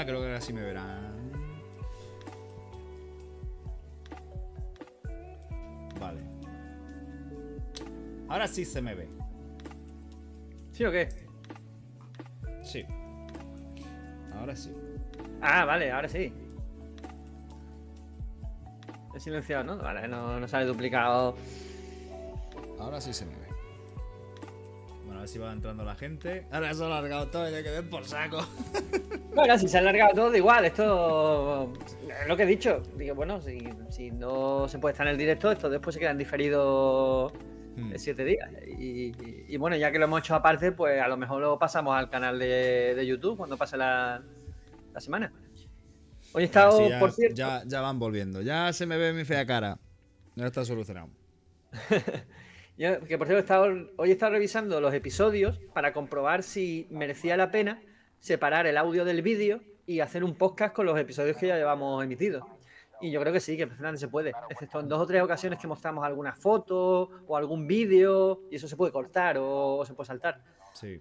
Ah, creo que ahora sí me verán. Vale. Ahora sí se me ve. ¿Sí o qué? Sí. Ahora sí. Ah, vale, ahora sí. He silenciado, ¿no? Vale, no, no sale duplicado. Ahora sí se me ve así va entrando la gente. Ahora se ha alargado todo y ya quedé por saco. Bueno, si se ha alargado todo, igual, esto es lo que he dicho. Digo, bueno, si, no se puede estar en el directo, esto después se quedan diferidos hmm. siete días. Y, bueno, ya que lo hemos hecho aparte, pues a lo mejor lo pasamos al canal de, YouTube cuando pase la, semana. Hoy he estado, por cierto. Ya, van volviendo, ya se me ve mi fea cara. no está solucionado. que por cierto, hoy he estado revisando los episodios para comprobar si merecía la pena separar el audio del vídeo y hacer un podcast con los episodios que ya llevamos emitidos. Y yo creo que sí, que perfectamente se puede, excepto en dos o tres ocasiones que mostramos alguna foto o algún vídeo y eso se puede cortar o, se puede saltar. Sí.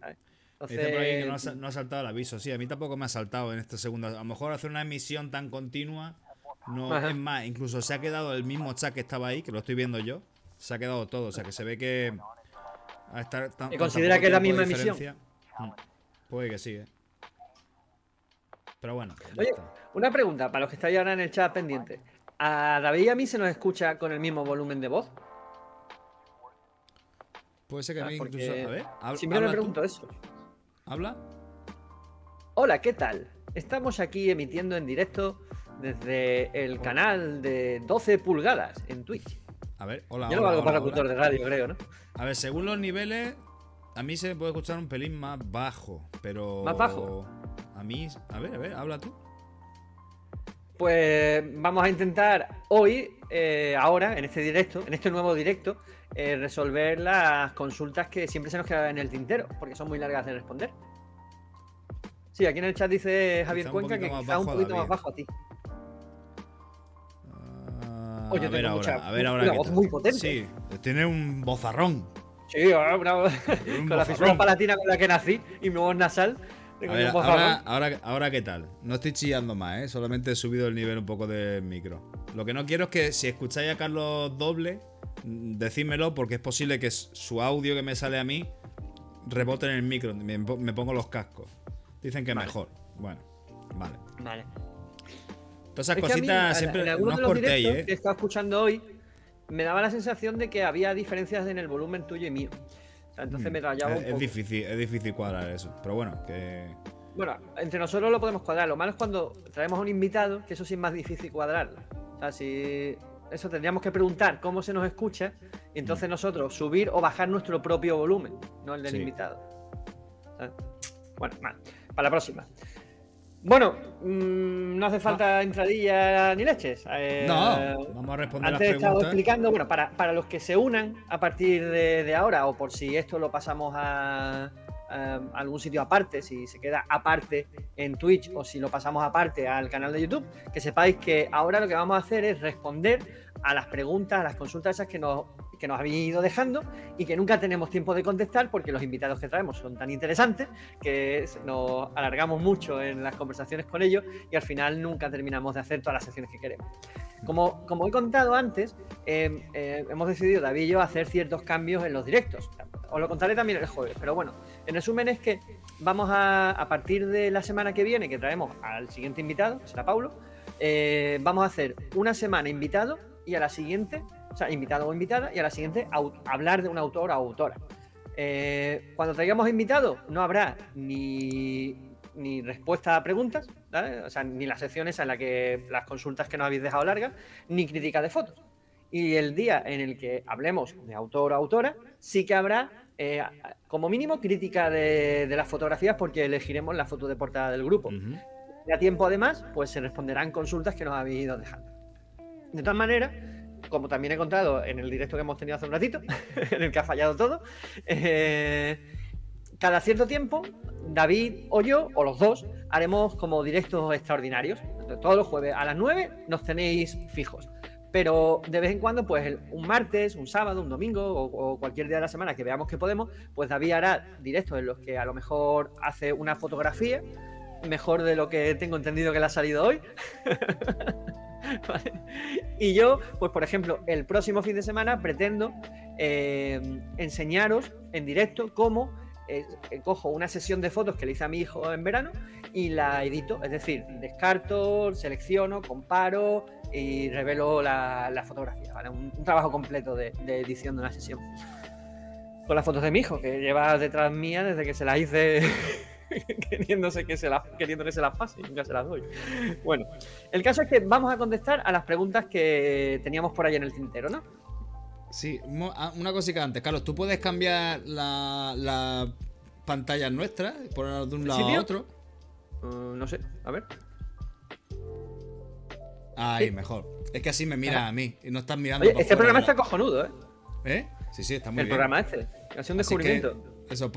no ha, saltado el aviso. Sí, a mí tampoco me ha saltado en esta segunda. A lo mejor hacer una emisión tan continua no es más. Incluso se ha quedado el mismo chat que estaba ahí, que lo estoy viendo yo se ha quedado todo. O sea que se ve que. A considera que es la misma emisión? Mm. Puede que sí, ¿eh? Pero bueno. Oye, una pregunta para los que estáis ahora en el chat pendiente. ¿A David y a mí se nos escucha con el mismo volumen de voz? Puede ser que a ah, mí incluso. A ver, si me pregunto eso. ¿Habla? Hola, ¿qué tal? Estamos aquí emitiendo en directo desde el canal de 12 pulgadas en Twitch. A ver, hola. Yo lo hago para el de radio, creo, ¿no? A ver, según los niveles, a mí se puede escuchar un pelín más bajo, pero. ¿Más bajo? A mí. A ver, a ver, habla tú. Pues vamos a intentar hoy, eh, ahora, en este directo, en este nuevo directo, eh, resolver las consultas que siempre se nos quedan en el tintero, porque son muy largas de responder. Sí, aquí en el chat dice Javier Cuenca que está un poquito más bajo a ti. Oye, a, ver a ver ahora, una voz muy potente. Sí, tiene un vozarrón. Sí, ahora una voz. con la la palatina con la que nací y mi voz nasal. ahora, ahora, qué tal. No estoy chillando más, ¿eh? solamente he subido el nivel un poco del micro. Lo que no quiero es que si escucháis a Carlos doble, mm, decídmelo porque es posible que su audio que me sale a mí rebote en el micro. Me, pongo los cascos. Dicen que mejor. Bueno, vale. Vale cositas siempre. En algunos de los directos ¿eh? que he estado escuchando hoy, me daba la sensación de que había diferencias en el volumen tuyo y mío. entonces mm. me rayaba es, un poco. Es difícil, es difícil cuadrar eso. Pero bueno, que. Bueno, entre nosotros lo podemos cuadrar. Lo malo es cuando traemos a un invitado, que eso sí es más difícil cuadrar O sea, si eso tendríamos que preguntar cómo se nos escucha y entonces mm. nosotros subir o bajar nuestro propio volumen, no el del invitado. Bueno, mal. Para la próxima. Bueno, mm, no hace falta ah. entradilla ni leches. Eh, no, vamos a responder Antes las preguntas. explicando, bueno, para, los que se unan a partir de, ahora o por si esto lo pasamos a, a algún sitio aparte, si se queda aparte en Twitch o si lo pasamos aparte al canal de YouTube, que sepáis que ahora lo que vamos a hacer es responder a las preguntas, a las consultas esas que nos que nos habéis ido dejando y que nunca tenemos tiempo de contestar porque los invitados que traemos son tan interesantes que nos alargamos mucho en las conversaciones con ellos y al final nunca terminamos de hacer todas las sesiones que queremos. Como, como he contado antes, em, eh, hemos decidido, David y yo, hacer ciertos cambios en los directos. Os lo contaré también el jueves, pero bueno, en resumen es que vamos a, a partir de la semana que viene, que traemos al siguiente invitado, que será Paulo, eh, vamos a hacer una semana invitado y a la siguiente o sea, invitado o invitada, y a la siguiente hablar de un autor o autora. Eh, cuando traigamos invitado no habrá ni, ni respuesta a preguntas, o sea, ni las secciones en las que las consultas que nos habéis dejado largas, ni crítica de fotos. Y el día en el que hablemos de autor o autora, sí que habrá eh, como mínimo crítica de, las fotografías porque elegiremos la foto de portada del grupo. Y a tiempo además, pues se responderán consultas que nos habéis ido dejando. De todas maneras, como también he encontrado en el directo que hemos tenido hace un ratito, en el que ha fallado todo, eh, cada cierto tiempo, David o yo, o los dos, haremos como directos extraordinarios. todos los jueves a las 9 nos tenéis fijos. Pero de vez en cuando, pues un martes, un sábado, un domingo o, o, cualquier día de la semana que veamos que podemos, pues David hará directos en los que a lo mejor hace una fotografía, mejor de lo que tengo entendido que le ha salido hoy. Y yo, pues por ejemplo, el próximo fin de semana pretendo eh, enseñaros en directo cómo eh, cojo una sesión de fotos que le hice a mi hijo en verano y la edito, es decir, descarto, selecciono, comparo y revelo la, fotografía, ¿vale? un, trabajo completo de, de, edición de una sesión. Con las fotos de mi hijo, que lleva detrás mía desde que se las hice queriéndose que se las, queriendo que se las pase, nunca se las doy. Bueno, el caso es que vamos a contestar a las preguntas que teníamos por ahí en el tintero, ¿no? Sí, ah, una cosita antes, Carlos, tú puedes cambiar la, la pantalla nuestra, Por de un lado y a otro. Uh, no sé, a ver. Ahí, mejor. Es que así me mira a mí y no estás mirando. este programa está cojonudo, ¿eh? ¿eh? Sí, sí, está muy bien. El programa este. Ha sido un descubrimiento. Eso,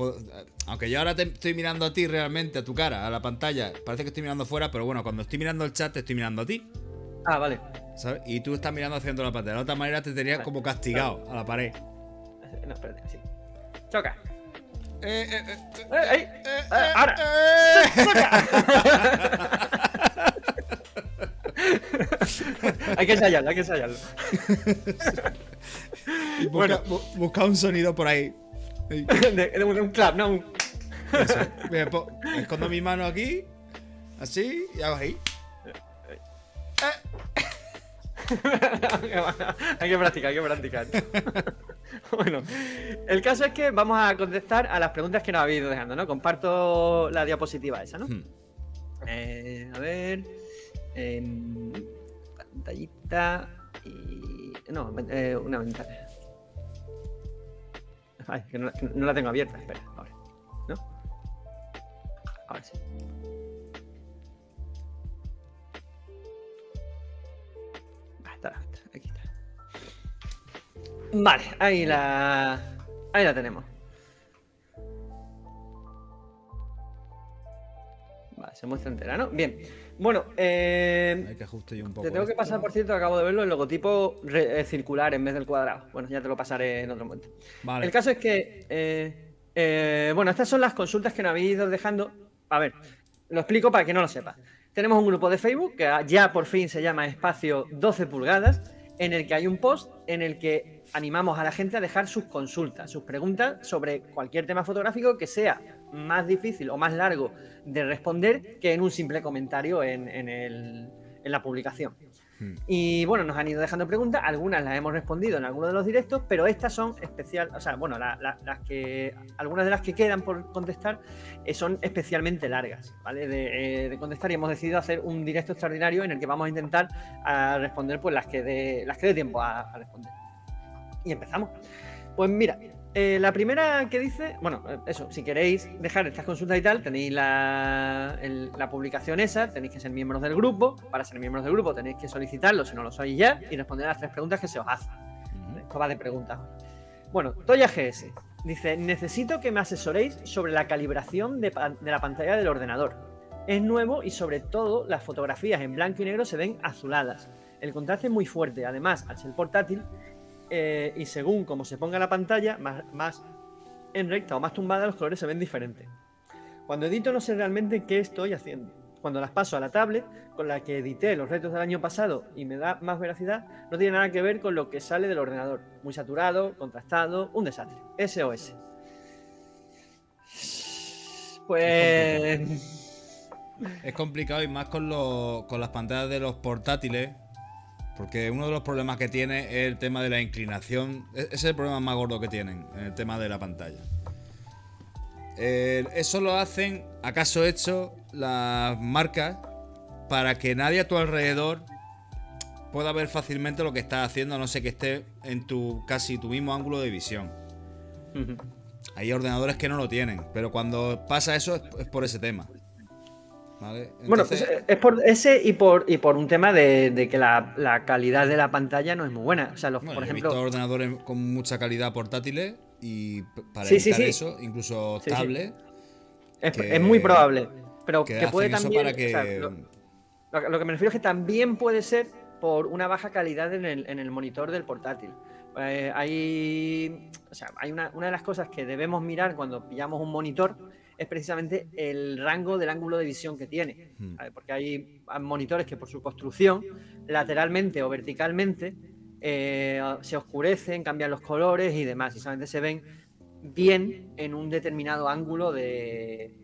aunque yo ahora te estoy mirando a ti realmente, a tu cara, a la pantalla. Parece que estoy mirando fuera, pero bueno, cuando estoy mirando el chat, te estoy mirando a ti. Ah, vale. Y tú estás mirando haciendo la pantalla. De otra manera te tenías como castigado a la pared. No, espérate, sí. Choca. Eh, eh, eh, eh, ahora. Choca. hay que ensayarlo, hay que ensayarlo. bueno. busca un sonido por ahí. de, un, clap, no un... escondo mi mano aquí, así, y hago ahí. hay que practicar, hay que practicar. bueno, el caso es que vamos a contestar a las preguntas que nos habéis ido dejando, ¿no? Comparto la diapositiva esa, ¿no? Hmm. Eh, a ver. Em, pantallita y. No, eh, una ventana. Ay, que no, la tengo abierta, espera, ahora. ¿No? Ahora sí. está, aquí está. Vale, ahí la. Ahí la tenemos. Vale, se muestra entera, ¿no? Bien. Bueno, eh, Te tengo que pasar, por cierto, acabo de verlo, el logotipo eh, circular en vez del cuadrado. Bueno, ya te lo pasaré en otro momento. El caso es que, eh, bueno, estas son las consultas que nos habéis ido dejando. A ver, lo explico para que no lo sepas. Tenemos un grupo de Facebook que ya por fin se llama Espacio 12 Pulgadas, en el que hay un post en el que animamos a la gente a dejar sus consultas, sus preguntas sobre cualquier tema fotográfico que sea más difícil o más largo de responder que en un simple comentario en, la publicación. Hmm. Y bueno, nos han ido dejando preguntas, algunas las hemos respondido en algunos de los directos, pero estas son especial, o sea, bueno, las que, algunas de las que quedan por contestar eh, son especialmente largas, ¿vale? Eh, de, contestar y hemos decidido hacer un directo extraordinario en el que vamos a intentar responder pues las que dé las que de tiempo a, a responder. Y empezamos. Pues mira, eh, la primera que dice, bueno, eh, eso, si queréis dejar estas consultas y tal, tenéis la, publicación esa, tenéis que ser miembros del grupo, para ser miembros del grupo tenéis que solicitarlo si no lo sois ya y responder a las tres preguntas que se os hacen. Escoba de preguntas. Bueno, Toya GS dice, necesito que me asesoréis sobre la calibración de, de la pantalla del ordenador. Es nuevo y sobre todo las fotografías en blanco y negro se ven azuladas. El contraste es muy fuerte, además, al ser portátil eh, y según como se ponga la pantalla, más, en recta o más tumbada, los colores se ven diferentes. Cuando edito no sé realmente qué estoy haciendo. Cuando las paso a la tablet, con la que edité los retos del año pasado y me da más veracidad, no tiene nada que ver con lo que sale del ordenador. Muy saturado, contrastado, un desastre. SOS. Pues... Es complicado y más con las pantallas de los portátiles, porque uno de los problemas que tiene es el tema de la inclinación. E-, es el problema más gordo que tienen, el tema de la pantalla. eso lo hacen, acaso hecho, las marcas para que nadie a tu alrededor pueda ver fácilmente lo que estás haciendo, a no sé que esté en tu casi tu mismo ángulo de visión. Hay ordenadores que no lo tienen, pero cuando pasa eso es por ese tema. Bueno, pues, es por ese y por, y por un tema de, que la, calidad de la pantalla no es muy buena. O sea, los, por ejemplo... ordenadores con mucha calidad portátiles y para evitar eso, incluso tablet. Es, muy probable. Pero que, puede también. lo, que me refiero es que también puede ser por una baja calidad en el, monitor del portátil. Eh, hay, o sea, hay una, una de las cosas que debemos mirar cuando pillamos un monitor es precisamente el rango del ángulo de visión que tiene. Hmm. Porque hay monitores que por su construcción, lateralmente o verticalmente, eh, se oscurecen, cambian los colores y demás, y solamente se ven bien en un determinado ángulo de...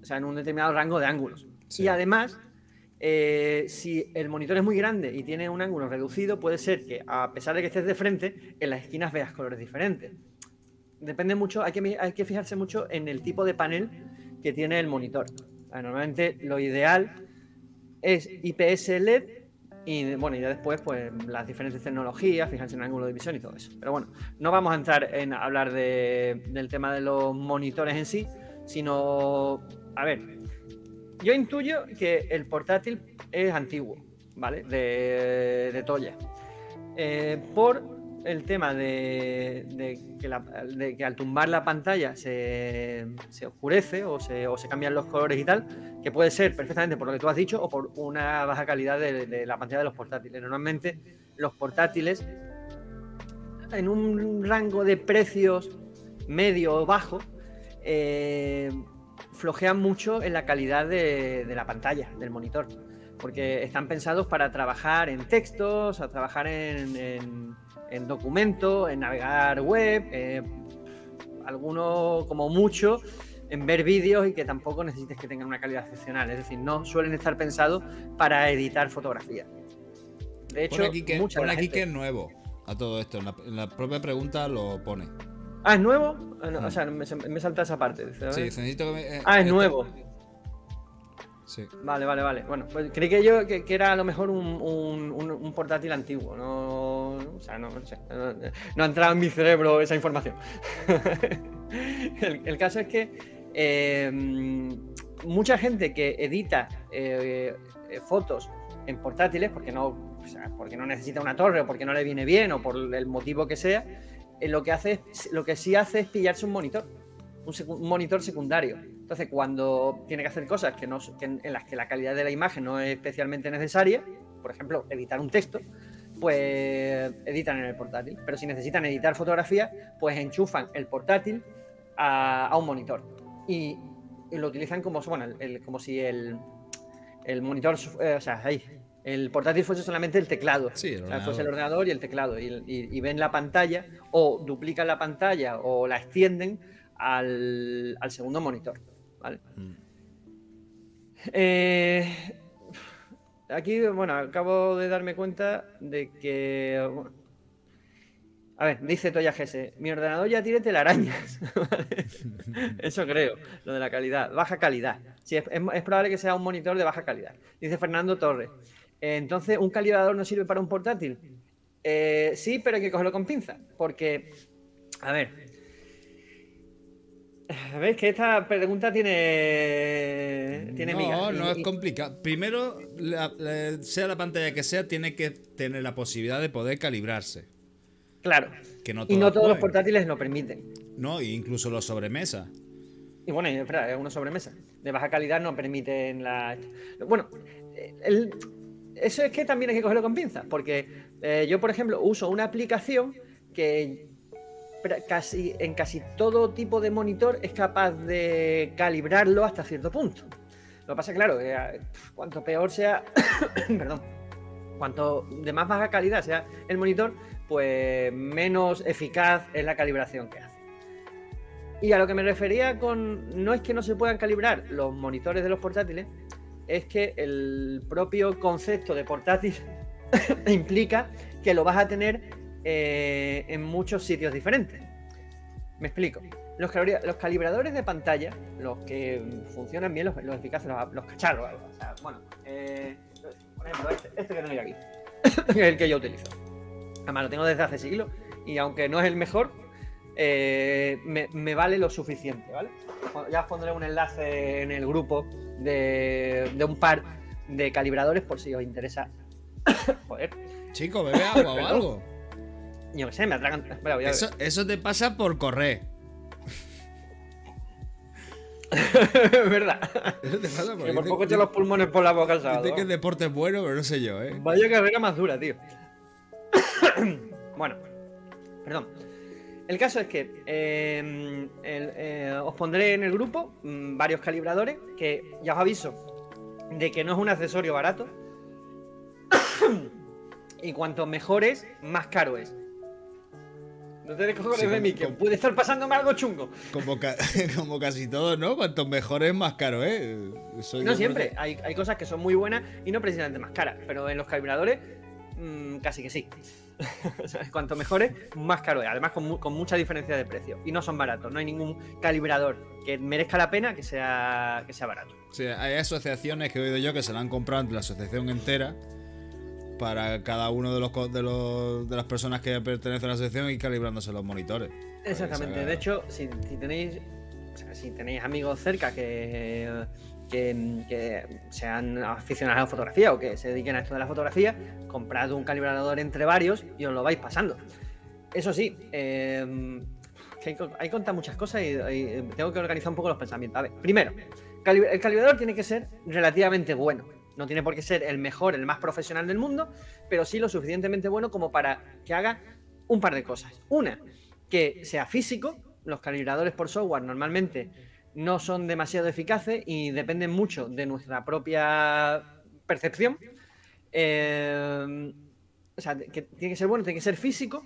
O sea, en un determinado rango de ángulos. Y además, eh, si el monitor es muy grande y tiene un ángulo reducido, puede ser que, a pesar de que estés de frente, en las esquinas veas colores diferentes depende mucho, hay que, hay que fijarse mucho en el tipo de panel que tiene el monitor. Ah, normalmente lo ideal es IPS LED y bueno, ya después, pues las diferentes tecnologías, fijarse en el ángulo de visión y todo eso. Pero bueno, no vamos a entrar en hablar de, del tema de los monitores en sí, sino, a ver, yo intuyo que el portátil es antiguo, ¿vale? De, de Toya. Eh, por el tema de, que al tumbar la pantalla se, oscurece o se, cambian los colores y tal, que puede ser perfectamente por lo que tú has dicho o por una baja calidad de, la pantalla de los portátiles. Normalmente los portátiles en un rango de precios medio o bajo eh, flojean mucho en la calidad de, la pantalla, del monitor porque están pensados para trabajar en textos, a trabajar en, en documento, en navegar web, eh, algunos como mucho en ver vídeos y que tampoco necesites que tengan una calidad excepcional. Es decir, no suelen estar pensados para editar fotografías. De hecho, pone aquí que, que es nuevo a todo esto. la, propia pregunta lo pone. Ah, es nuevo. Ah, o mm. sea, me, me, salta esa parte. Sí, necesito que eh, ah, es nuevo. Vale, vale, vale. Bueno, pues creí que yo que, era a lo mejor un, portátil antiguo. No, o ha entrado en mi cerebro esa información. el, caso es que em, mucha gente que edita eh, eh, fotos en portátiles, porque no, porque no necesita una torre o porque no le viene bien o por el motivo que sea, eh, lo que hace, lo que sí hace es pillarse un monitor, un monitor secundario entonces, cuando tiene que hacer cosas que en las que la calidad de la imagen no es especialmente necesaria, por ejemplo, editar un texto, pues editan en el portátil. Pero si necesitan editar fotografías, pues enchufan el portátil a, un monitor. Y, lo utilizan como, bueno, como si el, monitor, eh, el portátil fuese solamente el teclado. Sí, el fuese el ordenador y el teclado. Y, ven la pantalla o duplican la pantalla o la extienden al segundo monitor. Mm. Eh, aquí, bueno, acabo de darme cuenta de que... a ver, dice Toya Gese, mi ordenador ya tiene telarañas. Eso creo, lo de la calidad. Baja calidad. es, probable que sea un monitor de baja calidad. Dice Fernando Torres. Eh, entonces, ¿un calibrador no sirve para un portátil? Eh, sí, pero hay que cogerlo con pinza Porque, a ver, Ves que esta pregunta tiene. Tiene no, No, es complicado. Primero, sea la pantalla que sea, tiene que tener la posibilidad de poder calibrarse. Claro. Que no y no todos los portátiles lo permiten. No, e incluso los sobremesa. Y bueno, espera, es una sobremesa. De baja calidad no permiten la. Bueno, eso es que también hay que cogerlo con pinzas, porque eh, yo, por ejemplo, uso una aplicación que casi, en casi todo tipo de monitor es capaz de calibrarlo hasta cierto punto. Lo que pasa, claro, eh, cuanto peor sea, perdón, cuanto de más baja calidad sea el monitor, pues menos eficaz es la calibración que hace. Y a lo que me refería con, no es que no se puedan calibrar los monitores de los portátiles, es que el propio concepto de portátil implica que lo vas a tener eh, en muchos sitios diferentes. Me explico. Los, los, calibradores de pantalla, los que funcionan bien, los, eficaces, los, los cacharros. bueno, eh, por ejemplo, este, este que tengo aquí, es el que yo utilizo. Además, lo tengo desde hace siglos y aunque no es el mejor, eh, me, vale lo suficiente, ¿vale? Ya os pondré un enlace en el grupo de, un par de calibradores por si os interesa. Joder. Chico, bebe agua o algo. Yo sé, me atragan. eso, te pasa por correr. ¿Verdad? Eso te pasa por, por poco te... los pulmones por la boca alzada. Dice que el deporte es bueno, pero no sé yo, ¿eh? Vaya carrera más dura, tío. bueno, perdón. El caso es que em, eh, os pondré en el grupo mm, varios calibradores que ya os aviso de que no es un accesorio barato. y cuanto mejor es, más caro es. No tenés cojones sí, de mí, que puede estar pasándome algo chungo. Como, como casi todo, ¿no? Cuanto mejor es, más caro, ¿eh? no siempre. Hay, hay, cosas que son muy buenas y no precisamente más caras. Pero en los calibradores, mm, casi que sí. Cuanto mejor es, más caro es. Además, con, con, mucha diferencia de precio. Y no son baratos. No hay ningún calibrador que merezca la pena que sea, que sea barato. Sí, hay asociaciones que he oído yo que se la han comprado la asociación entera para cada uno de los, de, los, de las personas que pertenecen a la sección y calibrándose los monitores. Exactamente. De hecho, si, tenéis si tenéis amigos cerca que, que, sean aficionados a la fotografía o que se dediquen a esto de la fotografía, comprad un calibrador entre varios y os lo vais pasando. Eso sí, eh, hay que hay, contar muchas cosas y, tengo que organizar un poco los pensamientos. A primero, el calibrador tiene que ser relativamente bueno. No tiene por qué ser el mejor, el más profesional del mundo, pero sí lo suficientemente bueno como para que haga un par de cosas. Una, que sea físico. Los calibradores por software normalmente no son demasiado eficaces y dependen mucho de nuestra propia percepción. Eh, o sea, que tiene que ser bueno, tiene que ser físico.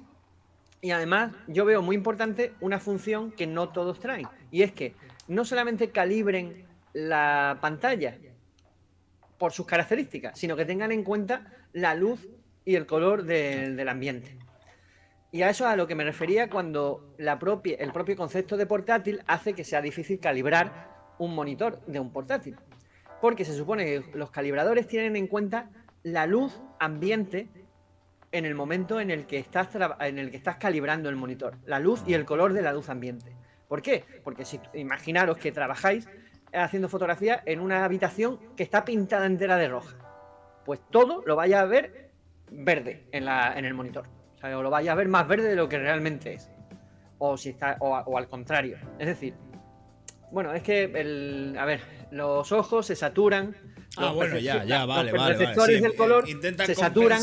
Y además, yo veo muy importante una función que no todos traen. Y es que no solamente calibren la pantalla, por sus características, sino que tengan en cuenta la luz y el color del, ambiente. Y a eso es a lo que me refería cuando la propia, el propio concepto de portátil hace que sea difícil calibrar un monitor de un portátil. Porque se supone que los calibradores tienen en cuenta la luz ambiente en el momento en el que estás, en el que estás calibrando el monitor. La luz y el color de la luz ambiente. ¿Por qué? Porque si imaginaros que trabajáis haciendo fotografía en una habitación que está pintada entera de roja. Pues todo lo vaya a ver verde en, el monitor. O, lo vaya a ver más verde de lo que realmente es. O si está. O, al contrario. Es decir. Bueno, es que el. A ver, los ojos se saturan. Ah, los vale. del color eh, intentan se saturan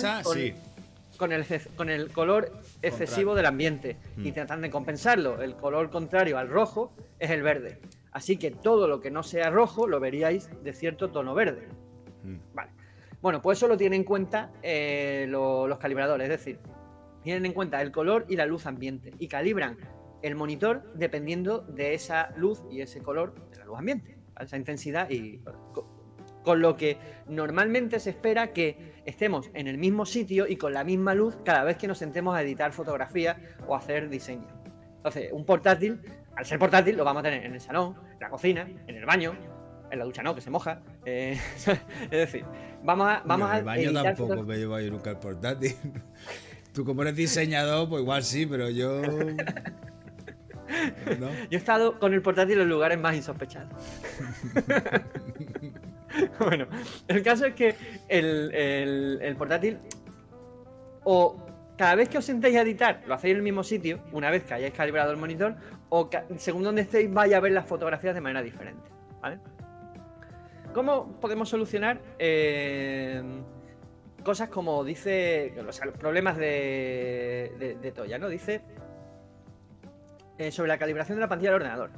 con, el, color excesivo del ambiente. Y hmm. tratan de compensarlo. El color contrario al rojo es el verde. Así que todo lo que no sea rojo lo veríais de cierto tono verde. Mm. Vale. Bueno, pues eso lo tienen en cuenta eh, los calibradores, es decir, tienen en cuenta el color y la luz ambiente y calibran el monitor dependiendo de esa luz y ese color de la luz ambiente, esa intensidad y con, lo que normalmente se espera que estemos en el mismo sitio y con la misma luz cada vez que nos sentemos a editar fotografía o hacer diseño. Entonces, un portátil al ser portátil lo vamos a tener en el salón, en la cocina, en el baño, en la ducha no, que se moja. Eh, es decir, vamos a. Vamos el baño tampoco me llevo nunca el portátil. Tú, como eres diseñador, pues igual sí, pero yo. Yo he estado con el portátil en los lugares más insospechados. bueno, el caso es que el, el portátil o cada vez que os sentéis a editar, lo hacéis en el mismo sitio, una vez que hayáis calibrado el monitor, o según donde estéis, vais a ver las fotografías de manera diferente. ¿Cómo podemos solucionar eh, cosas como dice. O sea, los problemas de, de, Toya, ¿no? Dice. Eh, sobre la calibración de la pantalla del ordenador.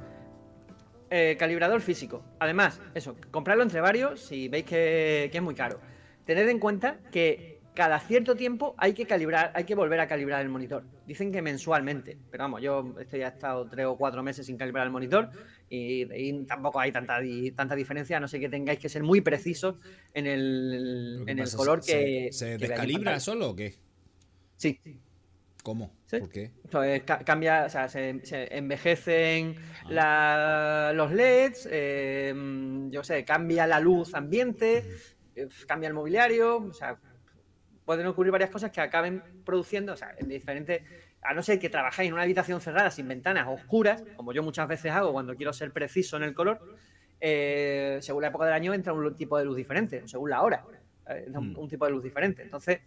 Eh, calibrador físico. Además, eso, comprarlo entre varios si veis que es muy caro. Tened en cuenta que cada cierto tiempo hay que calibrar, hay que volver a calibrar el monitor. Dicen que mensualmente, pero vamos, yo estoy ha estado tres o cuatro meses sin calibrar el monitor y, tampoco hay tanta, tanta diferencia, no sé que tengáis que ser muy precisos en el, color que. ¿Se, descalibra solo o qué? Sí. ¿Cómo? ¿Por qué? Pues cambia, o sea, se, envejecen ah. los LEDs, eh, yo sé, cambia la luz ambiente, eh, cambia el mobiliario, o sea, pueden ocurrir varias cosas que acaben produciendo, o sea, en diferentes, a no ser que trabajáis en una habitación cerrada, sin ventanas, oscuras, como yo muchas veces hago cuando quiero ser preciso en el color, eh, según la época del año entra un tipo de luz diferente, según la hora, eh, mm. un, tipo de luz diferente. Entonces,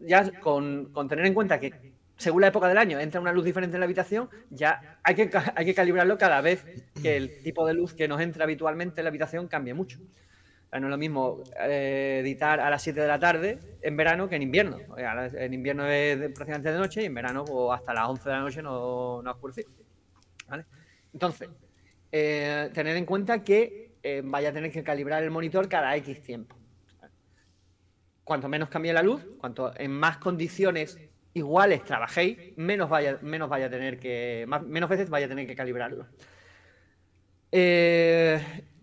ya con, tener en cuenta que según la época del año entra una luz diferente en la habitación, ya hay que, hay que calibrarlo cada vez que el tipo de luz que nos entra habitualmente en la habitación cambie mucho. Eh, no es lo mismo eh, editar a las 7 de la tarde en verano que en invierno. Eh, en invierno es prácticamente de noche y en verano pues, hasta las 11 de la noche no, no Entonces, eh, tener en cuenta que vaya a tener que calibrar el monitor cada X tiempo. Cuanto menos cambie la luz, cuanto en más condiciones iguales trabajéis, menos vaya, menos vaya a tener que, menos veces vaya a tener que calibrarlo.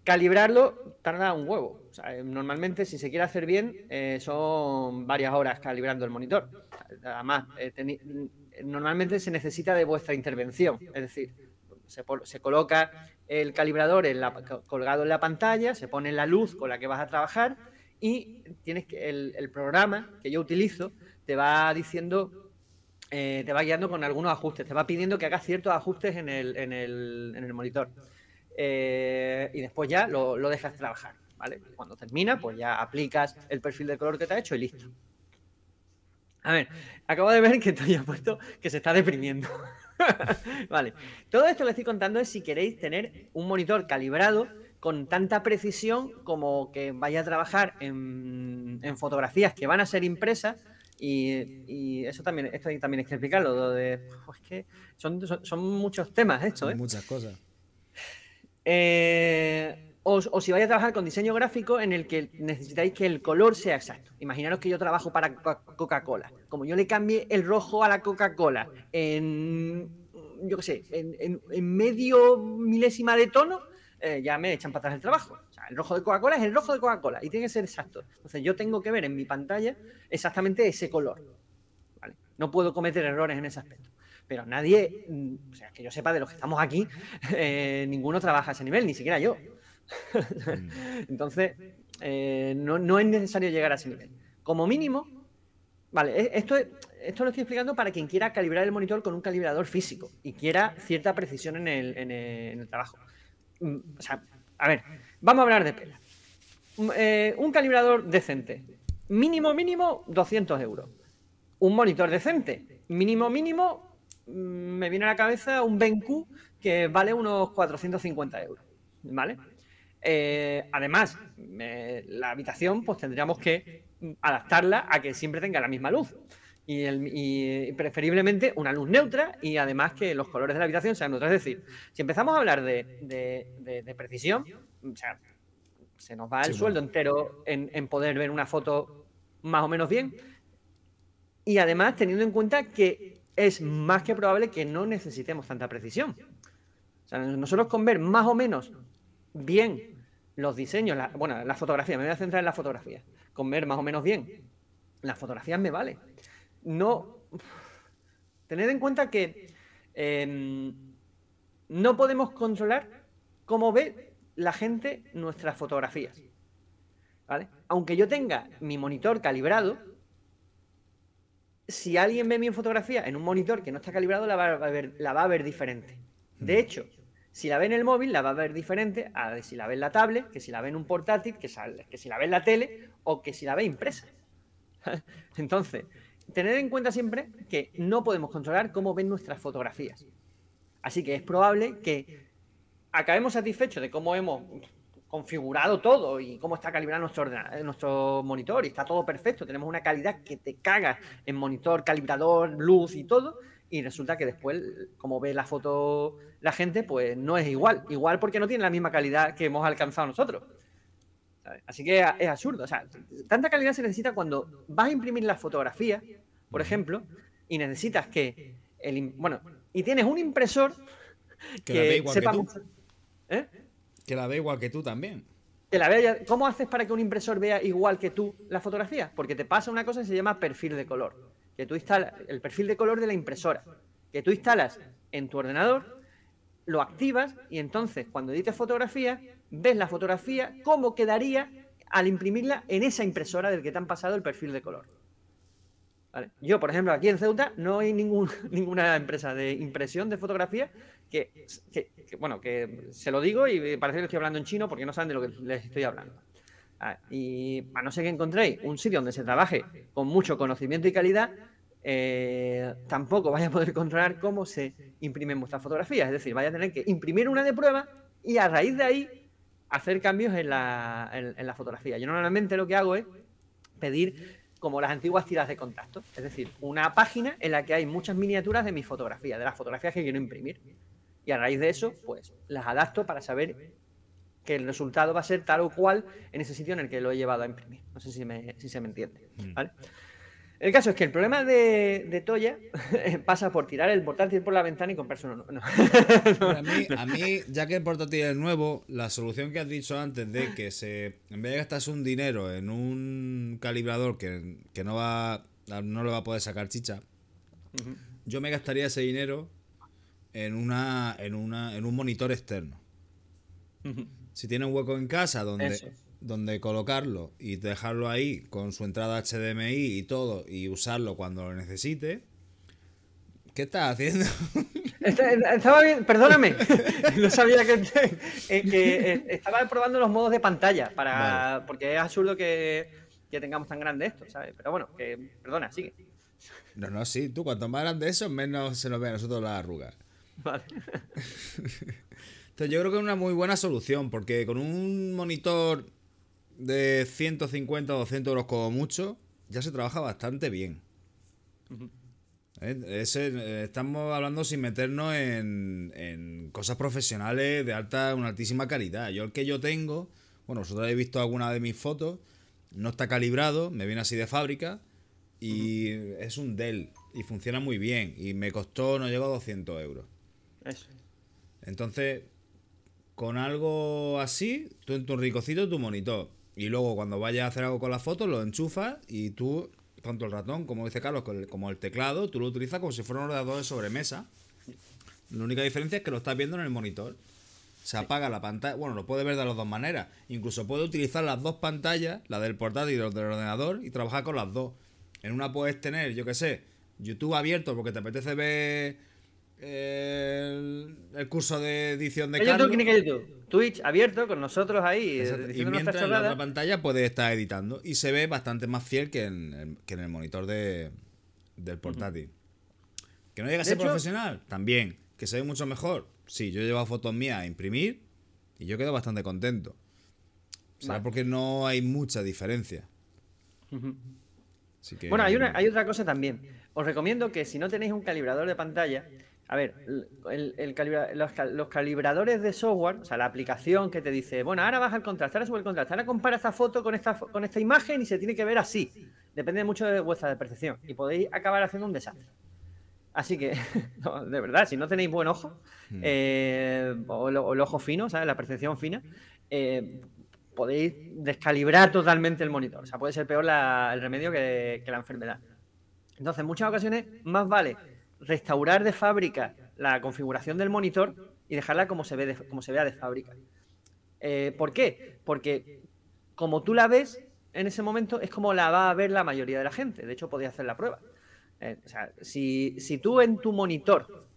calibrarlo tarda un huevo. Eh, normalmente, si se quiere hacer bien, eh, son varias horas calibrando el monitor. Además, eh, mm, normalmente se necesita de vuestra intervención. Es decir, se, coloca el calibrador colgado en la pantalla, se pone la luz con la que vas a trabajar y tienes que, el, programa que yo utilizo te va diciendo te va guiando con algunos ajustes, te va pidiendo que hagas ciertos ajustes en el, en el, en el monitor. Eh, y después ya lo, dejas trabajar, ¿vale? Cuando termina, pues ya aplicas el perfil de color que te ha hecho y listo. A ver, acabo de ver que te había puesto que se está deprimiendo. vale, todo esto lo estoy contando es si queréis tener un monitor calibrado con tanta precisión como que vaya a trabajar en, fotografías que van a ser impresas y, eso también, esto también hay que explicarlo. pues que son, muchos temas esto, ¿eh? Muchas cosas. Eh, o, si vais a trabajar con diseño gráfico en el que necesitáis que el color sea exacto. Imaginaros que yo trabajo para Coca-Cola. Como yo le cambie el rojo a la Coca-Cola en, yo sé, en, medio milésima de tono, eh, ya me echan para atrás el trabajo. el rojo de Coca-Cola es el rojo de Coca-Cola y tiene que ser exacto. Entonces yo tengo que ver en mi pantalla exactamente ese color. No puedo cometer errores en ese aspecto pero nadie, mm, o sea, que yo sepa de los que estamos aquí, eh, ninguno trabaja a ese nivel, ni siquiera yo. Entonces, eh, no, es necesario llegar a ese nivel. Como mínimo, vale, e, esto, esto lo estoy explicando para quien quiera calibrar el monitor con un calibrador físico y quiera cierta precisión en el, trabajo. Mm, o sea, a ver, vamos a hablar de pela. Mm, eh, un calibrador decente, mínimo, mínimo, 200 euros. Un monitor decente, mínimo, mínimo, Mm, me viene a la cabeza un BenQ que vale unos 450 euros, ¿vale? Eh, además, la habitación pues tendríamos que adaptarla a que siempre tenga la misma luz. Y, preferiblemente una luz neutra y además que los colores de la habitación sean neutros. Es decir, si empezamos a hablar de, precisión, se nos va el sueldo entero en poder ver una foto más o menos bien. Y además teniendo en cuenta que es más que probable que no necesitemos tanta precisión. O sea, nosotros con ver más o menos bien los diseños, bueno, la fotografía, me voy a centrar en la fotografía, con ver más o menos bien las fotografías me vale. No, tened en cuenta que em, no podemos controlar cómo ve la gente nuestras fotografías. ¿vale? Aunque yo tenga mi monitor calibrado, si alguien ve mi fotografía en un monitor que no está calibrado, la va a ver, diferente. De mm. hecho, si la ve en el móvil, la va a ver diferente a si la ve en la tablet, que si la ve en un portátil, que, que si la ve en la tele o que si la ve impresa. Entonces, tener en cuenta siempre que no podemos controlar cómo ven nuestras fotografías. Así que es probable que acabemos satisfechos de cómo hemos configurado todo y cómo está calibrado nuestro, eh, nuestro monitor y está todo perfecto. Tenemos una calidad que te caga en monitor, calibrador, luz y todo. Y resulta que después, como ve la foto la gente, pues no es igual. Igual porque no tiene la misma calidad que hemos alcanzado nosotros. Así que es absurdo. O sea, tanta calidad se necesita cuando vas a imprimir la fotografía, por ejemplo, y necesitas que. El, bueno, y tienes un impresor que, sepa. ¿eh? que la ve igual que tú también. ¿Cómo haces para que un impresor vea igual que tú la fotografía? Porque te pasa una cosa que se llama perfil de color. Que tú instalas el perfil de color de la impresora. Que tú instalas en tu ordenador, lo activas y entonces cuando edites fotografía, ves la fotografía, cómo quedaría al imprimirla en esa impresora del que te han pasado el perfil de color. Yo, por ejemplo, aquí en Ceuta no hay ninguna empresa de impresión de fotografía que, bueno, que se lo digo y parece que estoy hablando en chino porque no saben de lo que les estoy hablando. Ah, y a no ser que encontréis un sitio donde se trabaje con mucho conocimiento y calidad, eh, tampoco vaya a poder controlar cómo se imprimen vuestras fotografías. Es decir, vaya a tener que imprimir una de prueba y a raíz de ahí hacer cambios en la, en la fotografía. Yo normalmente lo que hago es pedir como las antiguas tiras de contacto, es decir, una página en la que hay muchas miniaturas de mis fotografías, de las fotografías que quiero imprimir. Y a raíz de eso, pues las adapto para saber que el resultado va a ser tal o cual en ese sitio en el que lo he llevado a imprimir. No sé si, se me entiende. Mm. El caso es que el problema de, Toya pasa por tirar el portátil por la ventana y comprarse uno no. a, mí, ya que el portátil es nuevo, la solución que has dicho antes de que se en vez de gastarse un dinero en un calibrador que, no va no lo va a poder sacar chicha, yo me gastaría ese dinero en, una, en, una, en un monitor externo. Si tiene un hueco en casa donde, donde colocarlo y dejarlo ahí con su entrada HDMI y todo y usarlo cuando lo necesite, ¿qué estás haciendo? estaba bien, perdóname, no sabía que, eh, eh, estaba probando los modos de pantalla para porque es absurdo que, tengamos tan grande esto, ¿sabes? Pero bueno, perdona, sigue. No, no, sí, tú cuanto más grande eso, menos se nos ve a nosotros la arruga yo creo que es una muy buena solución, porque con un monitor de 150 o 200 euros como mucho, ya se trabaja bastante bien. ¿Eh? Eh, estamos hablando sin meternos en, cosas profesionales de alta, una altísima calidad. Yo el que yo tengo, bueno, vosotros habéis visto alguna de mis fotos, no está calibrado, me viene así de fábrica y es un Dell y funciona muy bien y me costó, no llego a 200 euros. Entonces, con algo así, tú en tu ricocito tu monitor. Y luego cuando vayas a hacer algo con la foto, lo enchufas y tú, tanto el ratón, como dice Carlos, como el teclado, tú lo utilizas como si fuera un ordenador de sobremesa. La única diferencia es que lo estás viendo en el monitor. Se apaga la pantalla. Bueno, lo puedes ver de las dos maneras. Incluso puedes utilizar las dos pantallas, la del portátil y la del ordenador, y trabajar con las dos. En una puedes tener, yo qué sé, YouTube abierto porque te apetece ver el, curso de edición de Carlos. Twitch abierto con nosotros ahí. Eh, y mientras en la otra pantalla puede estar editando. Y se ve bastante más fiel que en, el, monitor de, del portátil. Que no llega a ser profesional, también. Que se ve mucho mejor. Sí, yo he llevado fotos mías a imprimir y yo quedo bastante contento. ¿Sabes? Porque no hay mucha diferencia. bueno, hay, hay otra cosa también. Os recomiendo que si no tenéis un calibrador de pantalla, a ver, el, los, calibradores de software, o sea, la aplicación que te dice, bueno, ahora baja el contraste, ahora sube el contraste, ahora compara esta foto con esta, con esta imagen y se tiene que ver así. Depende mucho de vuestra percepción y podéis acabar haciendo un desastre. Así que, de verdad, si no tenéis buen ojo, mm. eh, o, el ojo fino, ¿sabes? La percepción fina, eh, podéis descalibrar totalmente el monitor. O sea, puede ser peor el remedio que, que la enfermedad. Entonces, en muchas ocasiones, más vale restaurar de fábrica la configuración del monitor y dejarla como se, ve de, como se vea de fábrica. Eh, ¿Por qué? Porque como tú la ves en ese momento es como la va a ver la mayoría de la gente. De hecho, podía hacer la prueba. Eh, si, tú en tu monitor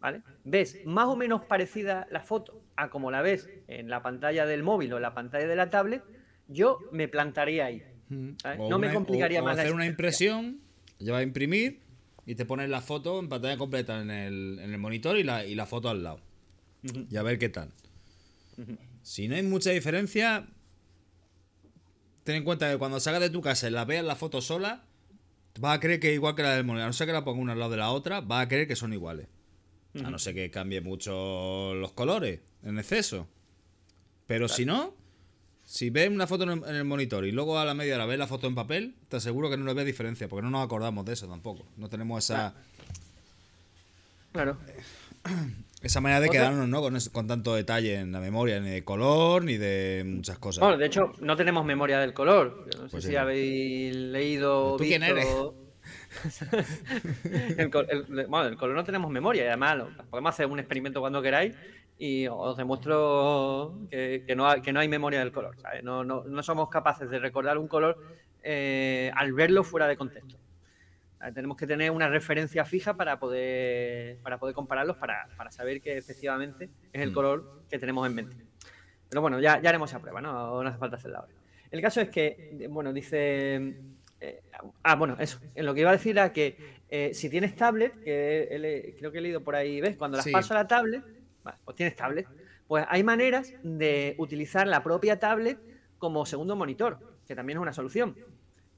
¿vale? ves más o menos parecida la foto a como la ves en la pantalla del móvil o en la pantalla de la tablet, yo me plantaría ahí. No me complicaría más. hacer una impresión, ya va a imprimir y te pones la foto en pantalla completa en el, monitor y la, foto al lado. Y a ver qué tal. Si no hay mucha diferencia, ten en cuenta que cuando salgas de tu casa y la veas la foto sola, vas a creer que es igual que la del monitor. A no ser que la ponga una al lado de la otra, va a creer que son iguales. A no ser que cambie mucho los colores en exceso. Pero si no, si ves una foto en el monitor y luego a la media la ves la foto en papel, te aseguro que no le ves diferencia, porque no nos acordamos de eso tampoco. No tenemos esa. Claro. Esa manera de quedarnos, ¿no? Con, tanto detalle en la memoria, ni de color, ni de muchas cosas. Bueno, de hecho, no tenemos memoria del color. No sé pues si habéis leído. ¿Tú quién eres? el, bueno, el color no tenemos memoria, y además podemos hacer un experimento cuando queráis y os demuestro que, no, hay, que no hay memoria del color. No, no, no, somos capaces de recordar un color eh, al verlo fuera de contexto. Tenemos que tener una referencia fija para poder, para poder compararlos, para, saber que efectivamente es el mm. color que tenemos en mente. Pero bueno, ya, ya haremos esa prueba, ¿no? no hace falta hacerla ahora. El caso es que, eh, bueno, dice... Eh, ah, bueno, eso. En lo que iba a decir era que si tienes tablet, que creo que he leído por ahí, ¿ves? Cuando las paso a la tablet, o tienes tablet. Pues hay maneras de utilizar la propia tablet como segundo monitor, que también es una solución.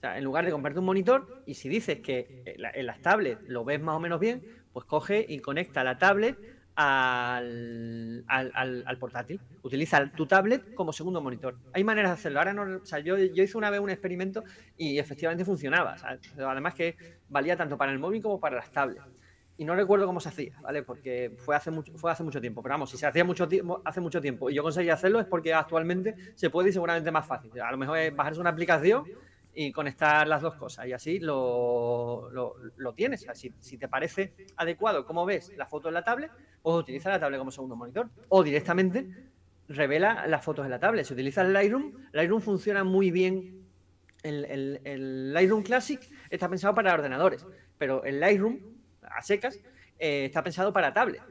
en lugar de comprarte un monitor, y si dices que eh, en las tablets lo ves más o menos bien, pues coge y conecta la tablet al, portátil. Utiliza tu tablet como segundo monitor. Hay maneras de hacerlo. Ahora no, yo, hice una vez un experimento y efectivamente funcionaba. Además que valía tanto para el móvil como para las tablets y no recuerdo cómo se hacía, ¿vale? Porque fue hace mucho, fue hace mucho tiempo. Pero vamos, si se hacía mucho tiempo, hace mucho tiempo y yo conseguí hacerlo es porque actualmente se puede y seguramente más fácil. A lo mejor es bajarse una aplicación y conectar las dos cosas y así lo, tienes. si, te parece adecuado cómo ves la foto en la tablet, pues utiliza la tablet como segundo monitor o directamente revela las fotos en la tablet. Si utilizas Lightroom, Lightroom funciona muy bien. el Lightroom Classic está pensado para ordenadores, pero el Lightroom a secas, eh, está pensado para tablet.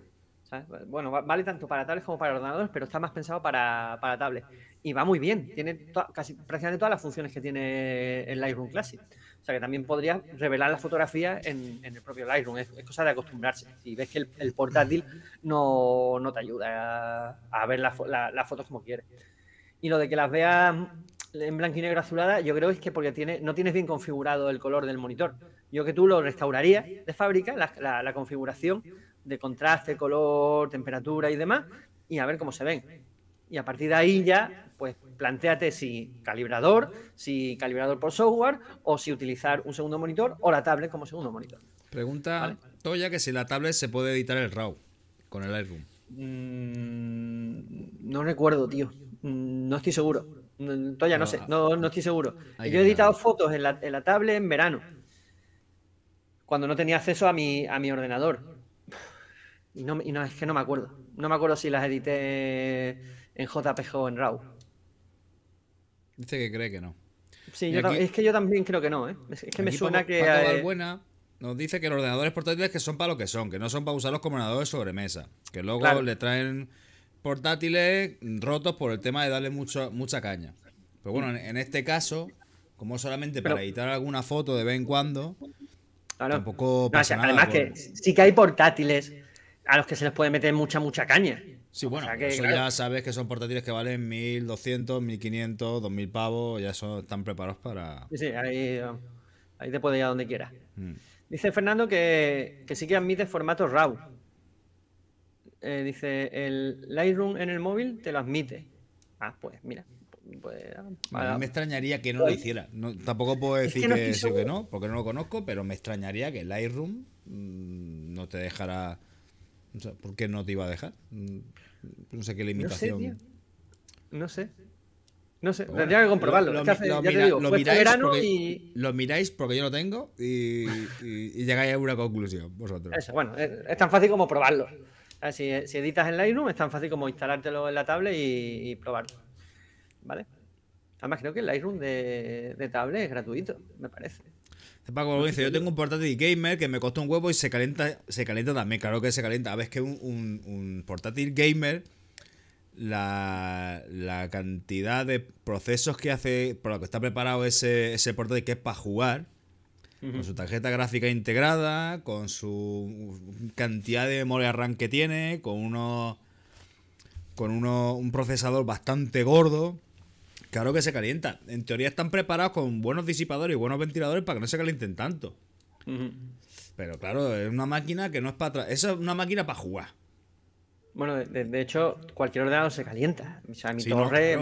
Bueno, vale tanto para tablets como para ordenadores, pero está más pensado para, para tablets. Y va muy bien, tiene casi prácticamente todas las funciones que tiene el Lightroom Classic. O sea que también podría revelar la fotografía en, el propio Lightroom. Es, cosa de acostumbrarse. Si ves que el, portátil no, te ayuda a, ver las fotos como quieres. Y lo de que las veas en blanco y negro azulada, yo creo que es que porque tiene, no tienes bien configurado el color del monitor. Yo que tú lo restauraría de fábrica, la, configuración de contraste, color, temperatura y demás, y a ver cómo se ven. Y a partir de ahí ya, pues planteate si calibrador, si calibrador por software, o si utilizar un segundo monitor o la tablet como segundo monitor. Pregunta Toya que si la tablet se puede editar el RAW con el Lightroom. Mm, no recuerdo, tío. Mm, no estoy seguro. Mm, todavía no, sé, ah, no, estoy seguro. yo he editado fotos en la, tablet en verano, cuando no tenía acceso a mi, a mi ordenador. Y no, es que no me acuerdo. No me acuerdo si las edité en JPG o en RAW. Dice que cree que no. Sí, es que yo también creo que no, ¿eh? Es que me suena que. buena nos dice que los ordenadores portátiles que son para lo que son, que no son para usarlos como ordenadores sobre mesa, Que luego le traen portátiles rotos por el tema de darle mucha caña. Pero bueno, en, este caso, como solamente para editar alguna foto de vez en cuando, tampoco pasa Además que sí que hay portátiles a los que se les puede meter mucha, mucha caña. Sí, bueno, eso ya sabes que son portátiles que valen 1200, 1500, 2000 pavos, ya son, están preparados para... Sí, sí, ahí, te puedes ir a donde quieras. Mm. Dice Fernando que, que sí que admite formato RAW. Eh, dice, el Lightroom en el móvil te lo admite. Ah, pues mira. Pues, ah, ah. me extrañaría que no lo hiciera. tampoco puedo decir que, no porque no lo conozco, pero me extrañaría que Lightroom mm, no te dejara... ¿Por qué no te iba a dejar? Mm, no sé qué limitación. No sé. No sé, pues tendría que comprobarlo. Lo, miráis porque, yo lo tengo y, llegáis a una conclusión vosotros. bueno, es tan fácil como probarlo. Ah, si, editas en Lightroom es tan fácil como instalártelo en la tablet y, probarlo. ¿Vale? Además, creo que el Lightroom de, tablet es gratuito, me parece. yo tengo un portátil gamer que me costó un huevo y se calienta, se calienta también, claro que se calienta. A ver, que un, portátil gamer, la, cantidad de procesos que hace, por lo que está preparado ese, ese portátil que es para jugar, con su tarjeta gráfica integrada, con su cantidad de memoria RAM que tiene, con uno con un procesador bastante gordo. Claro que se calienta. En teoría están preparados con buenos disipadores y buenos ventiladores para que no se calienten tanto. Pero claro, es una máquina que no es para Esa es una máquina para jugar. Bueno, de, hecho, cualquier ordenador se calienta. O sea, mi torre,